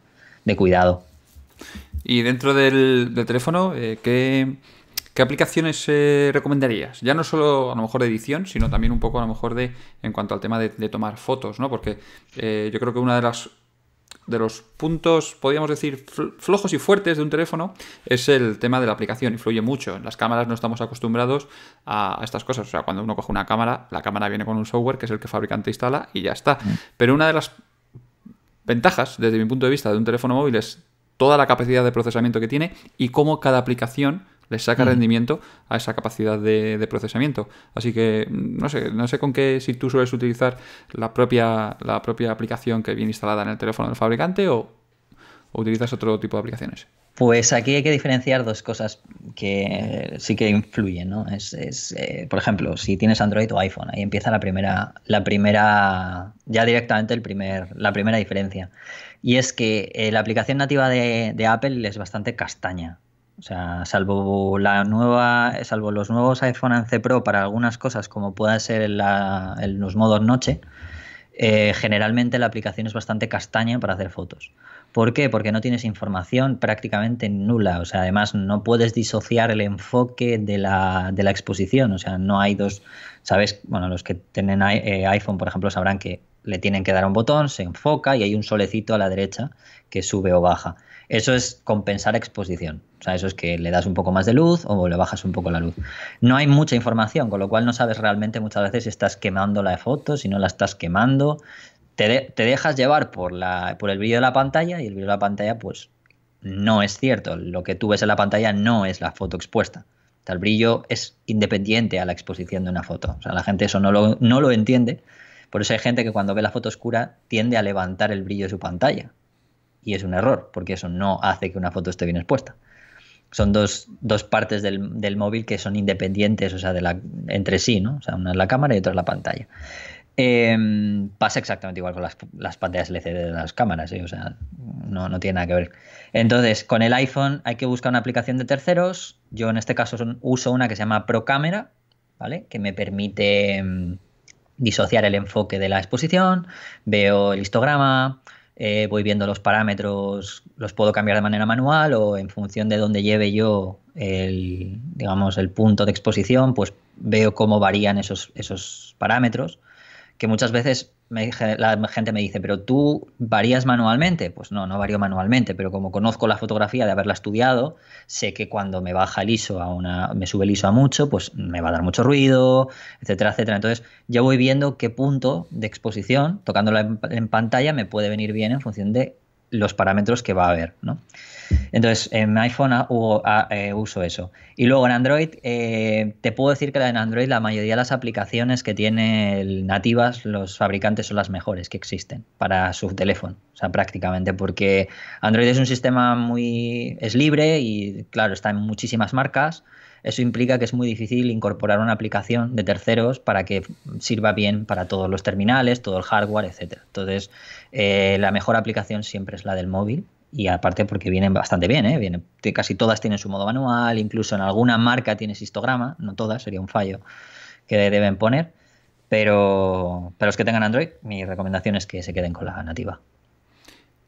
cuidado. Y dentro del, teléfono, eh, ¿qué, aplicaciones eh, recomendarías? Ya no solo a lo mejor de edición, sino también un poco a lo mejor de en cuanto al tema de, tomar fotos, ¿no? Porque eh, yo creo que una de las de los puntos, podríamos decir, flojos y fuertes de un teléfono es el tema de la aplicación. Influye mucho. En las cámaras no estamos acostumbrados a, estas cosas. O sea, cuando uno coge una cámara, la cámara viene con un software que es el que el fabricante instala y ya está. Mm. Pero una de las ventajas, desde mi punto de vista, de un teléfono móvil es toda la capacidad de procesamiento que tiene y cómo cada aplicación le saca rendimiento a esa capacidad de, procesamiento. Así que mm, no sé, no sé con qué, si tú sueles utilizar la propia, la propia aplicación que viene instalada en el teléfono del fabricante o utilizas otro tipo de aplicaciones. Pues aquí hay que diferenciar dos cosas que sí que influyen, ¿no? Es, eh, por ejemplo, si tienes Android o iPhone, ahí empieza la primera, la primera, ya directamente el primer, la primera diferencia. Y es que eh, la aplicación nativa de, Apple es bastante castaña. O sea, salvo la nueva, salvo los nuevos iPhone 11 Pro para algunas cosas, como pueda ser el el, los modos noche, eh, generalmente la aplicación es bastante castaña para hacer fotos. ¿Por qué? Porque no tienes información prácticamente nula. O sea, además no puedes disociar el enfoque de la, exposición. O sea, no hay dos. Sabes, bueno, los que tienen eh, iPhone, por ejemplo, sabrán que le tienen que dar un botón, se enfoca y hay un solecito a la derecha que sube o baja. Eso es compensar exposición. O sea, eso es que le das un poco más de luz o le bajas un poco la luz. No hay mucha información, con lo cual no sabes realmente muchas veces si estás quemando la foto, si no la estás quemando, te, dejas llevar por, por el brillo de la pantalla y el brillo de la pantalla, pues no es cierto. Lo que tú ves en la pantalla no es la foto expuesta. el brillo es independiente a la exposición de una foto. O sea, la gente eso no lo, entiende. Por eso hay gente que cuando ve la foto oscura tiende a levantar el brillo de su pantalla. Y es un error, porque eso no hace que una foto esté bien expuesta. Son dos, partes del, móvil que son independientes, o sea, de la, entre sí, ¿no? O sea, una es la cámara y otra es la pantalla. Em, pasa exactamente igual con las, pantallas LCD de las cámaras, ¿eh? o sea, no, tiene nada que ver. Entonces, con el iPhone hay que buscar una aplicación de terceros. Yo en este caso uso una que se llama ProCamera, ¿vale? Que me permite em, disociar el enfoque de la exposición, veo el histograma, eh, voy viendo los parámetros, los puedo cambiar de manera manual o en función de dónde lleve yo el, digamos, el punto de exposición, pues veo cómo varían esos, esos parámetros que muchas veces la gente me dice, pero tú varías manualmente. Pues no, no varío manualmente, pero como conozco la fotografía de haberla estudiado, sé que cuando me baja el ISO a una, me sube el ISO a mucho, pues me va a dar mucho ruido, etcétera, etcétera. Entonces ya voy viendo qué punto de exposición, tocándola en pantalla, me puede venir bien en función de los parámetros que va a haber, ¿no? Entonces, en iPhone eh, uso eso. Y luego en Android, eh, te puedo decir que en Android la mayoría de las aplicaciones que tienen nativas los fabricantes son las mejores que existen para su teléfono. O sea, prácticamente, porque Android es un sistema muy. es libre y, claro, está en muchísimas marcas. Eso implica que es muy difícil incorporar una aplicación de terceros para que sirva bien para todos los terminales, todo el hardware, etcétera. Entonces, eh, la mejor aplicación siempre es la del móvil. Y aparte porque vienen bastante bien, ¿eh? casi todas tienen su modo manual, incluso en alguna marca tienes histograma, no todas, sería un fallo que deben poner. Pero para los que tengan Android, mi recomendación es que se queden con la nativa.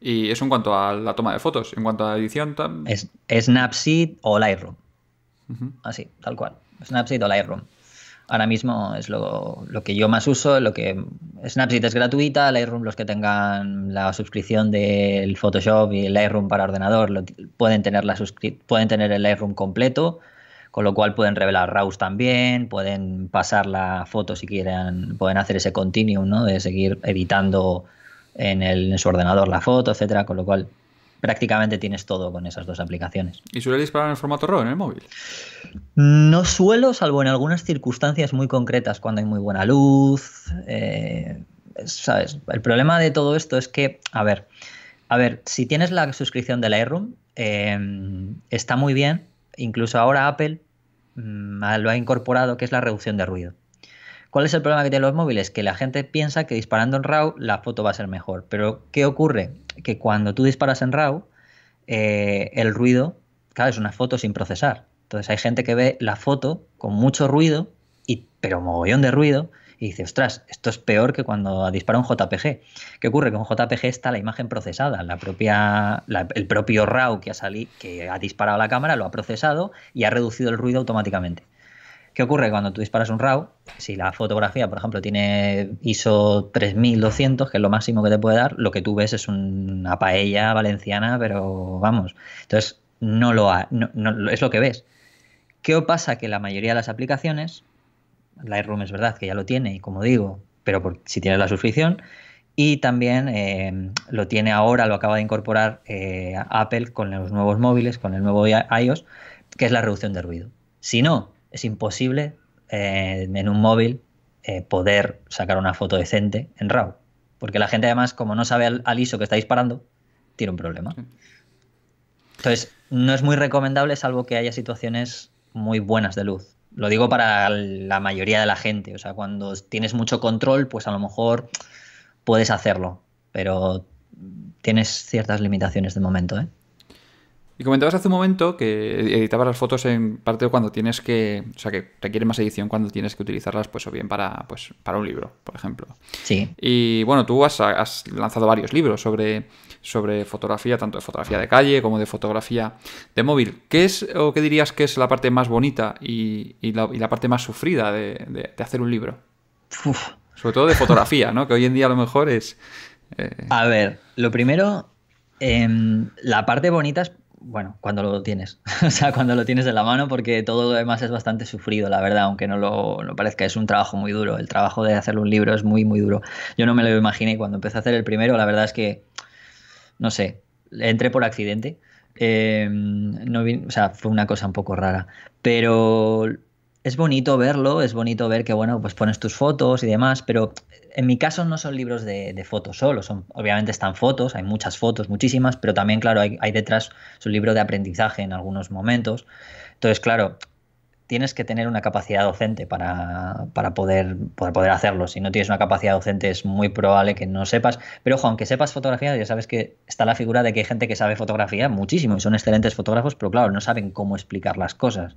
Y eso en cuanto a la toma de fotos, en cuanto a edición. Es, Snapseed o Lightroom. Así, tal cual. Snapseed o Lightroom ahora mismo es lo, que yo más uso, lo que Snapseed es gratuita, Lightroom los que tengan la suscripción del Photoshop y Lightroom para ordenador pueden, tener la pueden tener el Lightroom completo, con lo cual pueden revelar RAWs también, pueden pasar la foto si quieren, pueden hacer ese continuum ¿no? de seguir editando en, en su ordenador la foto, etcétera, con lo cual prácticamente tienes todo con esas dos aplicaciones. ¿Y suele disparar en formato RAW en el móvil? No suelo, salvo en algunas circunstancias muy concretas, cuando hay muy buena luz. Eh, ¿Sabes? El problema de todo esto es que, a ver, a ver, si tienes la suscripción de Lightroom, eh, está muy bien. Incluso ahora Apple mm, lo ha incorporado, que es la reducción de ruido. ¿Cuál es el problema que tienen los móviles? Que la gente piensa que disparando en RAW la foto va a ser mejor. Pero, ¿qué ocurre? que cuando tú disparas en RAW, eh, el ruido, claro, es una foto sin procesar. Entonces hay gente que ve la foto con mucho ruido, y, pero mogollón de ruido, y dice, ostras, esto es peor que cuando dispara un JPG. ¿Qué ocurre? Que un JPG está la imagen procesada, la propia, el propio RAW que ha, salido, que ha disparado la cámara lo ha procesado y ha reducido el ruido automáticamente. ¿Qué ocurre cuando tú disparas un RAW? Si la fotografía, por ejemplo, tiene ISO 3200, que es lo máximo que te puede dar, lo que tú ves es una paella valenciana, pero vamos. Entonces, no lo es lo que ves. ¿Qué pasa? Que la mayoría de las aplicaciones, Lightroom es verdad que ya lo tiene, y como digo, pero si tienes la suscripción, y también eh, lo tiene ahora, lo acaba de incorporar eh, Apple con los nuevos móviles, con el nuevo iOS, que es la reducción de ruido. Si no, es imposible eh, en un móvil eh, poder sacar una foto decente en RAW. Porque la gente además, como no sabe al, al ISO que está disparando, tiene un problema. Entonces, no es muy recomendable salvo que haya situaciones muy buenas de luz. Lo digo para la mayoría de la gente. O sea, cuando tienes mucho control, pues a lo mejor puedes hacerlo. Pero tienes ciertas limitaciones de momento, ¿eh? Y comentabas hace un momento que editabas las fotos en parte cuando tienes que, o sea, que requiere más edición cuando tienes que utilizarlas, pues o bien para, pues, para un libro, por ejemplo. Sí. Y bueno, tú has, lanzado varios libros sobre, sobre fotografía, tanto de fotografía de calle como de fotografía de móvil. ¿Qué es o qué dirías que es la parte más bonita y, la, parte más sufrida de, hacer un libro? Sobre todo de fotografía, ¿no? Que hoy en día a lo mejor es... Eh, a ver, lo primero, em, la parte bonita es bueno, cuando lo tienes, o sea, cuando lo tienes en la mano, porque todo lo demás es bastante sufrido, la verdad, aunque no lo parezca, es un trabajo muy duro, el trabajo de hacer un libro es muy, muy duro. Yo no me lo imaginé, cuando empecé a hacer el primero, la verdad es que, no sé, entré por accidente, em, no o sea, fue una cosa un poco rara, pero es bonito verlo, es bonito ver que, bueno, pues pones tus fotos y demás, pero en mi caso no son libros de, fotos solo, son, obviamente están fotos, hay muchas fotos, muchísimas, pero también, claro, hay, detrás su libro de aprendizaje en algunos momentos. Entonces, claro, tienes que tener una capacidad docente para, poder, para poder hacerlo. Si no tienes una capacidad docente es muy probable que no sepas. Pero ojo, aunque sepas fotografía, ya sabes que está la figura de que hay gente que sabe fotografía muchísimo y son excelentes fotógrafos, pero claro, no saben cómo explicar las cosas.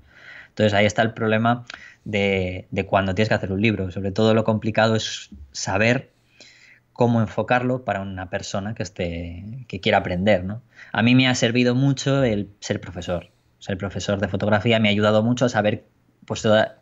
Entonces ahí está el problema de, cuando tienes que hacer un libro. Sobre todo lo complicado es saber cómo enfocarlo para una persona que esté que quiera aprender, ¿no? A mí me ha servido mucho el ser profesor. Ser profesor de fotografía me ha ayudado mucho a saber pues toda,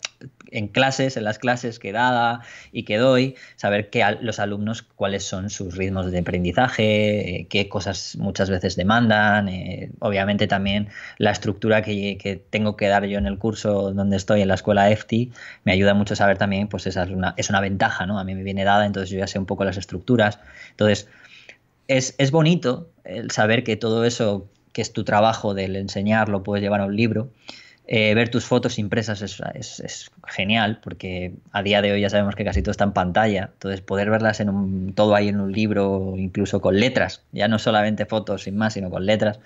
en clases, en las clases que dada y que doy, saber que los alumnos cuáles son sus ritmos de aprendizaje, eh, qué cosas muchas veces demandan, eh, obviamente también la estructura que, que, tengo que dar yo en el curso donde estoy en la escuela EFTI, me ayuda mucho a saber también, pues esa es una, es una ventaja, ¿no? A mí me viene dada, entonces yo ya sé un poco las estructuras. Entonces, es, es bonito el saber que todo eso que es tu trabajo del enseñar lo puedes llevar a un libro eh, ver tus fotos impresas es, genial, porque a día de hoy ya sabemos que casi todo está en pantalla. Entonces, poder verlas en todo ahí en un libro, incluso con letras, ya no solamente fotos sin más, sino con letras.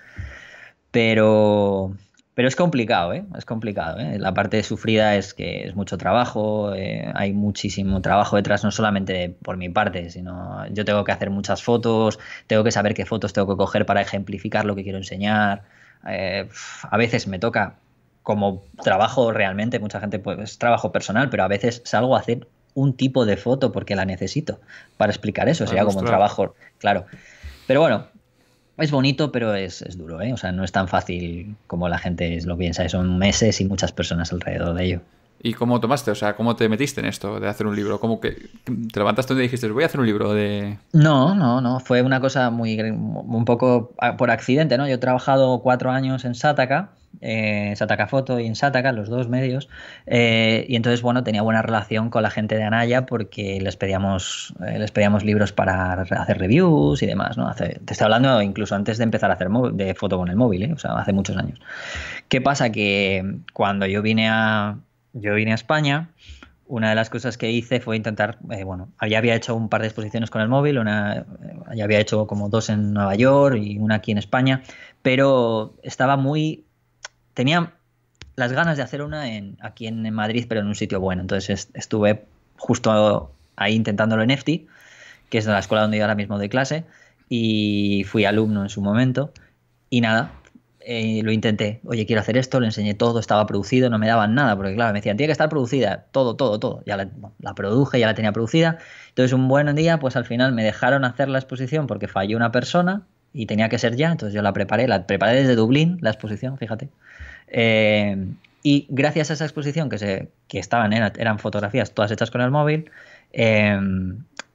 Pero, pero es complicado, ¿eh? Es complicado, ¿eh? La parte sufrida es que es mucho trabajo, eh, hay muchísimo trabajo detrás, no solamente por mi parte, sino yo tengo que hacer muchas fotos, tengo que saber qué fotos tengo que coger para ejemplificar lo que quiero enseñar. a veces me toca como trabajo realmente, mucha gente pues es trabajo personal, pero a veces salgo a hacer un tipo de foto porque la necesito para explicar eso, sería como un trabajo, claro. Pero bueno, es bonito, pero es, es, duro, ¿eh? O sea, no es tan fácil como la gente lo piensa, ¿eh? son meses y muchas personas alrededor de ello. ¿Y cómo tomaste? O sea, ¿cómo te metiste en esto de hacer un libro? ¿Cómo que te levantaste y dijiste, voy a hacer un libro de...? No, no, no. Fue una cosa muy... un poco ah, por accidente, ¿no? Yo he trabajado cuatro años en Sataka eh, Sataka Foto y en Sataka, los dos medios. Eh, y entonces, bueno, tenía buena relación con la gente de Anaya porque les pedíamos, eh, les pedíamos libros para hacer reviews y demás, te estoy hablando incluso antes de empezar a hacer de foto con el móvil, ¿eh? o sea, hace muchos años. ¿Qué pasa? Que cuando yo vine a, yo vine a España, una de las cosas que hice fue intentar, bueno, ya había hecho un par de exposiciones con el móvil, una, ya había hecho como dos en Nueva York y una aquí en España, pero estaba muy tenía las ganas de hacer una aquí en, Madrid, pero en un sitio bueno. Entonces estuve justo ahí intentándolo en EFTI, que es la escuela donde yo ahora mismo doy clase, y fui alumno en su momento. Y nada, eh, lo intenté. Oye, quiero hacer esto, le enseñé todo, estaba producido, no me daban nada, porque claro, me decían, tiene que estar producida, todo, todo, todo. Ya la, la, produje, ya la tenía producida. Entonces, un buen día, pues al final me dejaron hacer la exposición porque falló una persona y tenía que ser ya, entonces yo la preparé, la preparé desde Dublín, la exposición, fíjate. Eh, y gracias a esa exposición que, se, que estaban, eran, fotografías todas hechas con el móvil, eh,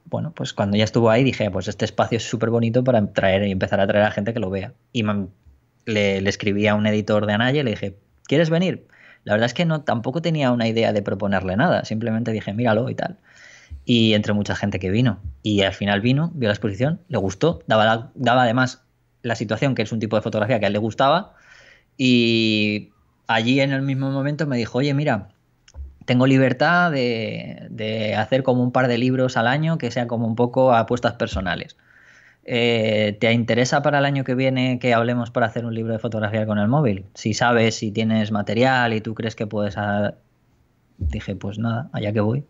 bueno, pues cuando ya estuvo ahí dije, pues este espacio es súper bonito para traer y empezar a traer a gente que lo vea. Y le, le, escribí a un editor de Anaya y le dije, ¿quieres venir? La verdad es que no, tampoco tenía una idea de proponerle nada, simplemente dije, míralo y tal y entre mucha gente que vino. Y al final vino, vio la exposición, le gustó, daba, daba además la situación, que es un tipo de fotografía que a él le gustaba, y allí en el mismo momento me dijo, oye, mira, tengo libertad de, de hacer como un par de libros al año que sean como un poco apuestas personales. Eh, ¿Te interesa para el año que viene que hablemos para hacer un libro de fotografía con el móvil? Si sabes, si tienes material y tú crees que puedes... Ah, dije, pues nada, allá que voy.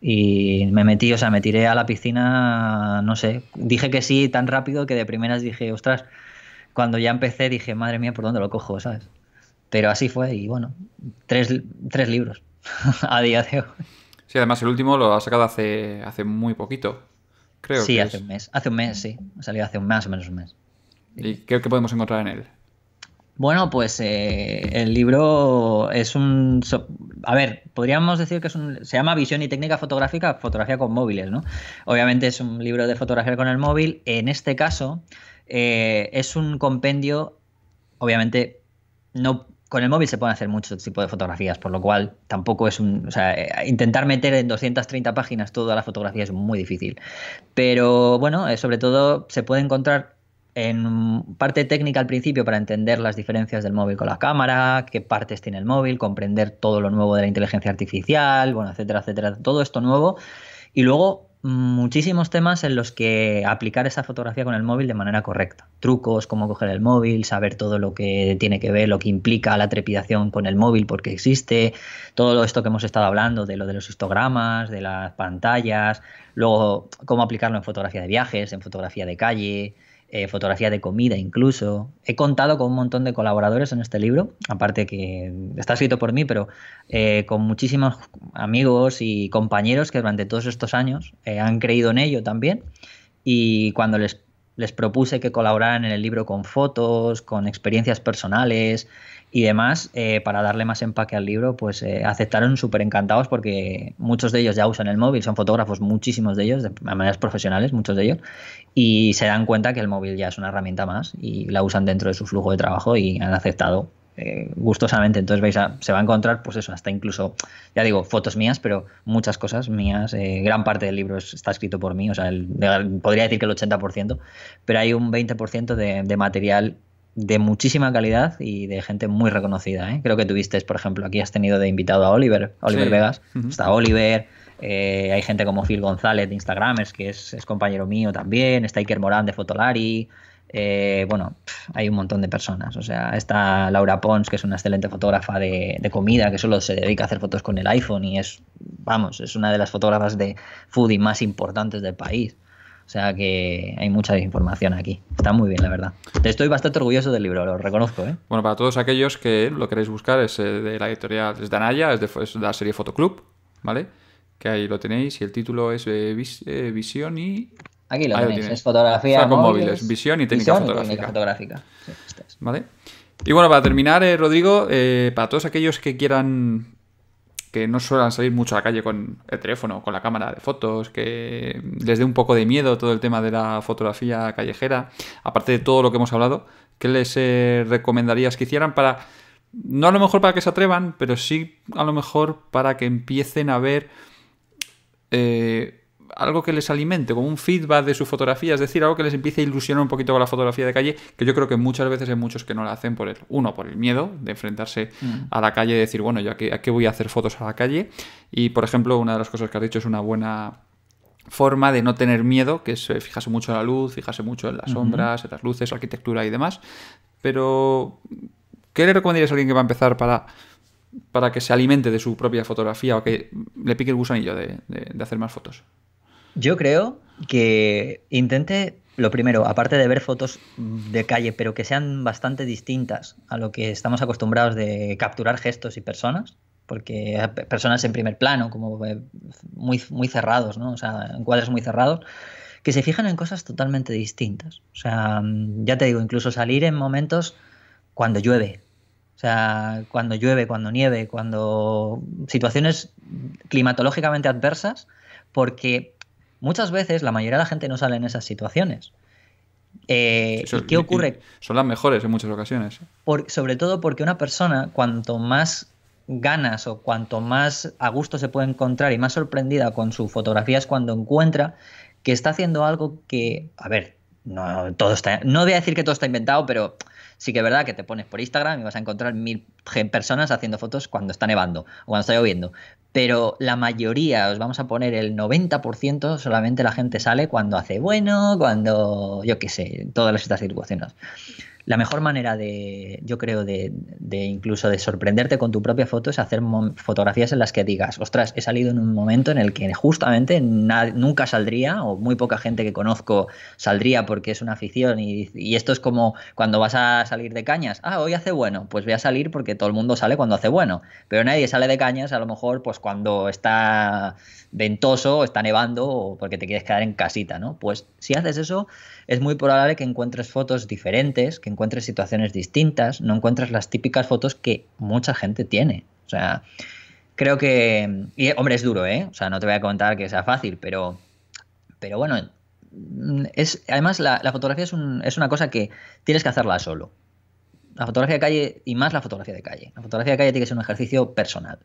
Y me metí, o sea, me tiré a la piscina, no sé, dije que sí tan rápido que de primeras dije, ostras, cuando ya empecé dije, madre mía, ¿por dónde lo cojo? ¿Sabes? Pero así fue y bueno, tres, libros a día de hoy. Sí, además el último lo ha sacado hace, hace muy poquito, creo. Sí, hace un mes, hace un mes, sí, ha salido hace un, más o menos un mes. ¿Y qué podemos encontrar en él? Bueno, pues eh, el libro es un... A ver, podríamos decir que es un, se llama Visión y Técnica Fotográfica, fotografía con móviles, ¿no? Obviamente es un libro de fotografía con el móvil. En este caso, eh, es un compendio, obviamente, no... Con el móvil se pueden hacer muchos tipos de fotografías, por lo cual tampoco es un... O sea, eh, intentar meter en 230 páginas toda la fotografía es muy difícil. Pero bueno, sobre todo se puede encontrar en parte técnica al principio para entender las diferencias del móvil con la cámara, qué partes tiene el móvil, comprender todo lo nuevo de la inteligencia artificial, bueno, etcétera, etcétera, todo esto nuevo. Y luego muchísimos temas en los que aplicar esa fotografía con el móvil de manera correcta. Trucos, cómo coger el móvil, saber todo lo que tiene que ver, lo que implica la trepidación con el móvil porque existe, todo esto que hemos estado hablando de lo de los histogramas, de las pantallas, luego cómo aplicarlo en fotografía de viajes, en fotografía de calle, eh, fotografía de comida incluso. He contado con un montón de colaboradores en este libro, aparte que está escrito por mí, pero eh, con muchísimos amigos y compañeros que durante todos estos años eh, han creído en ello también. Y cuando les, les propuse que colaboraran en el libro con fotos, con experiencias personales, y demás, eh, para darle más empaque al libro, pues eh, aceptaron súper encantados porque muchos de ellos ya usan el móvil, son fotógrafos, muchísimos de ellos, de maneras profesionales, muchos de ellos, y se dan cuenta que el móvil ya es una herramienta más y la usan dentro de su flujo de trabajo y han aceptado eh, gustosamente. Entonces veis, se va a encontrar, pues eso, hasta incluso, ya digo, fotos mías, pero muchas cosas mías. gran parte del libro está escrito por mí, o sea, podría decir que el 80%, pero hay un 20% de, de material de muchísima calidad y de gente muy reconocida. ¿eh? Creo que tuviste, por ejemplo, aquí has tenido de invitado a Oliver, Oliver Vegas. Está Oliver, eh, hay gente como Phil González de Instagram, que es, compañero mío también. Está Iker Morán de Fotolari. Eh, bueno, hay un montón de personas. O sea, está Laura Pons, que es una excelente fotógrafa de, de, comida, que solo se dedica a hacer fotos con el iPhone y es, vamos, es una de las fotógrafas de foodie más importantes del país. O sea que hay mucha información aquí. Está muy bien, la verdad. Estoy bastante orgulloso del libro, lo reconozco. ¿eh? Bueno, para todos aquellos que lo queréis buscar, es eh, de la editorial, es de Anaya, es de, la serie Fotoclub, ¿vale? Que ahí lo tenéis y el título es eh, eh, Visión y... Aquí lo tenéis, es fotografía con móviles, visión y técnica fotográfica. Y este ¿Vale? Y bueno, para terminar, Rodrigo, para todos aquellos que quieran no suelen salir mucho a la calle con el teléfono, con la cámara de fotos, que les dé un poco de miedo todo el tema de la fotografía callejera, aparte de todo lo que hemos hablado, ¿qué les eh, recomendarías que hicieran para, no a lo mejor para que se atrevan, pero sí a lo mejor para que empiecen a ver... Eh, algo que les alimente, como un feedback de su fotografía, es decir, algo que les empiece a ilusionar un poquito con la fotografía de calle, que yo creo que muchas veces hay muchos que no la hacen por el, uno, por el miedo de enfrentarse mm. a la calle y decir, bueno, yo aquí, qué voy a hacer fotos a la calle. Y, por ejemplo, una de las cosas que has dicho es una buena forma de no tener miedo, que es eh, fijarse mucho en la luz, fijarse mucho en las sombras, en las luces, arquitectura y demás. Pero, ¿qué le recomendarías a alguien que va a empezar para, para que se alimente de su propia fotografía o que le pique el gusanillo de hacer más fotos? Yo creo que intente, lo primero, aparte de ver fotos de calle, pero que sean bastante distintas a lo que estamos acostumbrados de capturar gestos y personas, porque personas en primer plano, como eh, muy, muy cerrados, ¿no? O sea, en cuadros muy cerrados, que se fijan en cosas totalmente distintas. O sea, mm, ya te digo, incluso salir en momentos cuando llueve, o sea, cuando llueve, cuando nieve, cuando situaciones climatológicamente adversas, porque Muchas veces la mayoría de la gente no sale en esas situaciones. Eh, qué ocurre? son las mejores en muchas ocasiones. sobre todo porque una persona, cuanto más ganas o cuanto más a gusto se puede encontrar y más sorprendida con su fotografía es cuando encuentra que está haciendo algo que, a ver, no, todo está, no voy a decir que todo está inventado, pero Sí que es verdad que te pones por Instagram y vas a encontrar mil personas haciendo fotos cuando está nevando o cuando está lloviendo. Pero la mayoría, os vamos a poner el 90%, solamente la gente sale cuando hace bueno, cuando, yo qué sé, todas estas situaciones la mejor manera de, yo creo, de, de incluso de sorprenderte con tu propia foto es hacer fotografías en las que digas, ostras, he salido en un momento en el que justamente nunca saldría o muy poca gente que conozco saldría porque es una afición y, y esto es como cuando vas a salir de cañas, ah, hoy hace bueno, pues voy a salir porque todo el mundo sale cuando hace bueno, pero nadie sale de cañas a lo mejor pues cuando está ventoso, está nevando o porque te quieres quedar en casita, ¿no? Pues si haces eso, es muy probable que encuentres fotos diferentes, que encuentres situaciones distintas, no encuentres las típicas fotos que mucha gente tiene. O sea, creo que... Y, hombre, es duro, ¿eh? O sea, no te voy a contar que sea fácil, pero, pero bueno, es, además la, fotografía es, un, es una cosa que tienes que hacerla solo. La fotografía de calle y más la fotografía de calle. La fotografía de calle tiene que ser un ejercicio personal.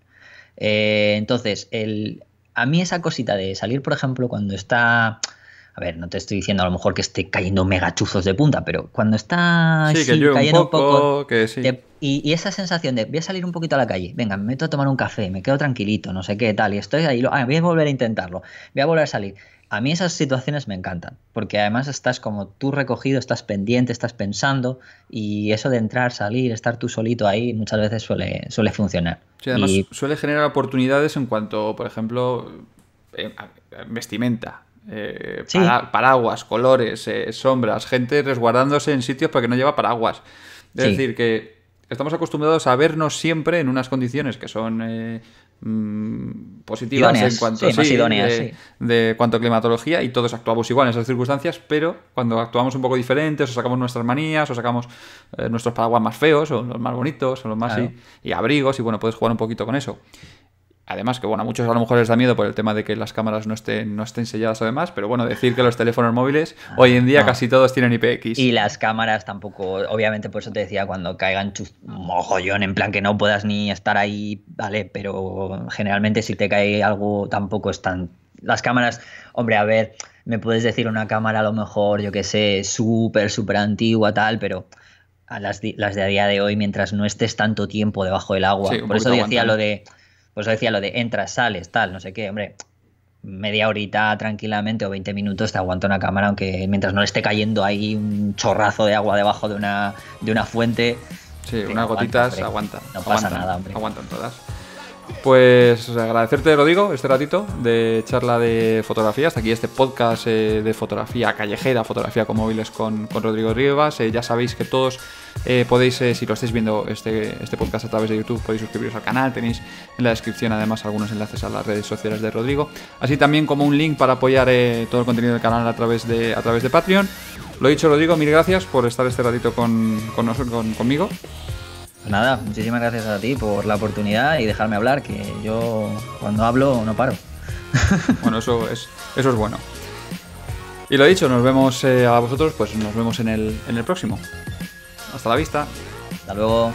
Eh, entonces, el, a mí esa cosita de salir, por ejemplo, cuando está... A ver, no te estoy diciendo a lo mejor que esté cayendo megachuzos de punta, pero cuando está cayendo un poco, y, esa sensación de voy a salir un poquito a la calle, venga, me meto a tomar un café, me quedo tranquilito, no sé qué, tal, y estoy ahí, lo, ah, voy a volver a intentarlo, voy a volver a salir. A mí esas situaciones me encantan, porque además estás como tú recogido, estás pendiente, estás pensando, y eso de entrar, salir, estar tú solito ahí muchas veces suele, funcionar. Sí, además suele generar oportunidades en cuanto, por ejemplo, eh, vestimenta. Eh, paraguas, colores, eh, sombras, gente resguardándose en sitios porque no lleva paraguas. Es decir, que estamos acostumbrados a vernos siempre en unas condiciones que son Mm, positivas en cuanto a de, cuanto a climatología y todos actuamos igual en esas circunstancias, pero cuando actuamos un poco diferentes, o sacamos nuestras manías, o sacamos eh, nuestros paraguas más feos, o los más bonitos, o los más y, abrigos, y bueno, puedes jugar un poquito con eso. Además, que bueno, a muchos a lo mejor les da miedo por el tema de que las cámaras no estén, no estén selladas además, pero bueno, decir que los teléfonos móviles ah, hoy en día casi todos tienen IPX. Y las cámaras tampoco, obviamente por eso te decía, cuando caigan chus, mojollón en plan que no puedas ni estar ahí, vale, pero generalmente si te cae algo tampoco están... Las cámaras, hombre, a ver, me puedes decir una cámara a lo mejor, yo que sé, súper, súper antigua, tal, pero... A las, las de a día de hoy, mientras no estés tanto tiempo debajo del agua. por eso decía lo de pues decía lo de entras, sales, tal, no sé qué, hombre, media horita tranquilamente o 20 minutos te aguanta una cámara, aunque mientras no esté cayendo ahí un chorrazo de agua debajo de una, de una fuente. Sí, unas gotitas aguanta, No pasa nada, hombre. Aguantan todas. Pues agradecerte, Rodrigo, este ratito de charla de fotografía. Hasta aquí este podcast eh, de fotografía callejera, fotografía con móviles con, Rodrigo Rivas. Eh, ya sabéis que todos eh, podéis, si lo estáis viendo este, este podcast a través de YouTube, podéis suscribiros al canal. Tenéis en la descripción además algunos enlaces a las redes sociales de Rodrigo. Así también como un link para apoyar todo el contenido del canal a través de, a través de Patreon. Lo dicho, Rodrigo, mil gracias por estar este ratito con, con, conmigo. Pues nada, muchísimas gracias a ti por la oportunidad y dejarme hablar, que yo cuando hablo no paro. Bueno, eso es, eso es bueno. Y lo dicho, nos vemos eh, a vosotros, pues nos vemos en el, en el próximo. Hasta la vista. Hasta luego.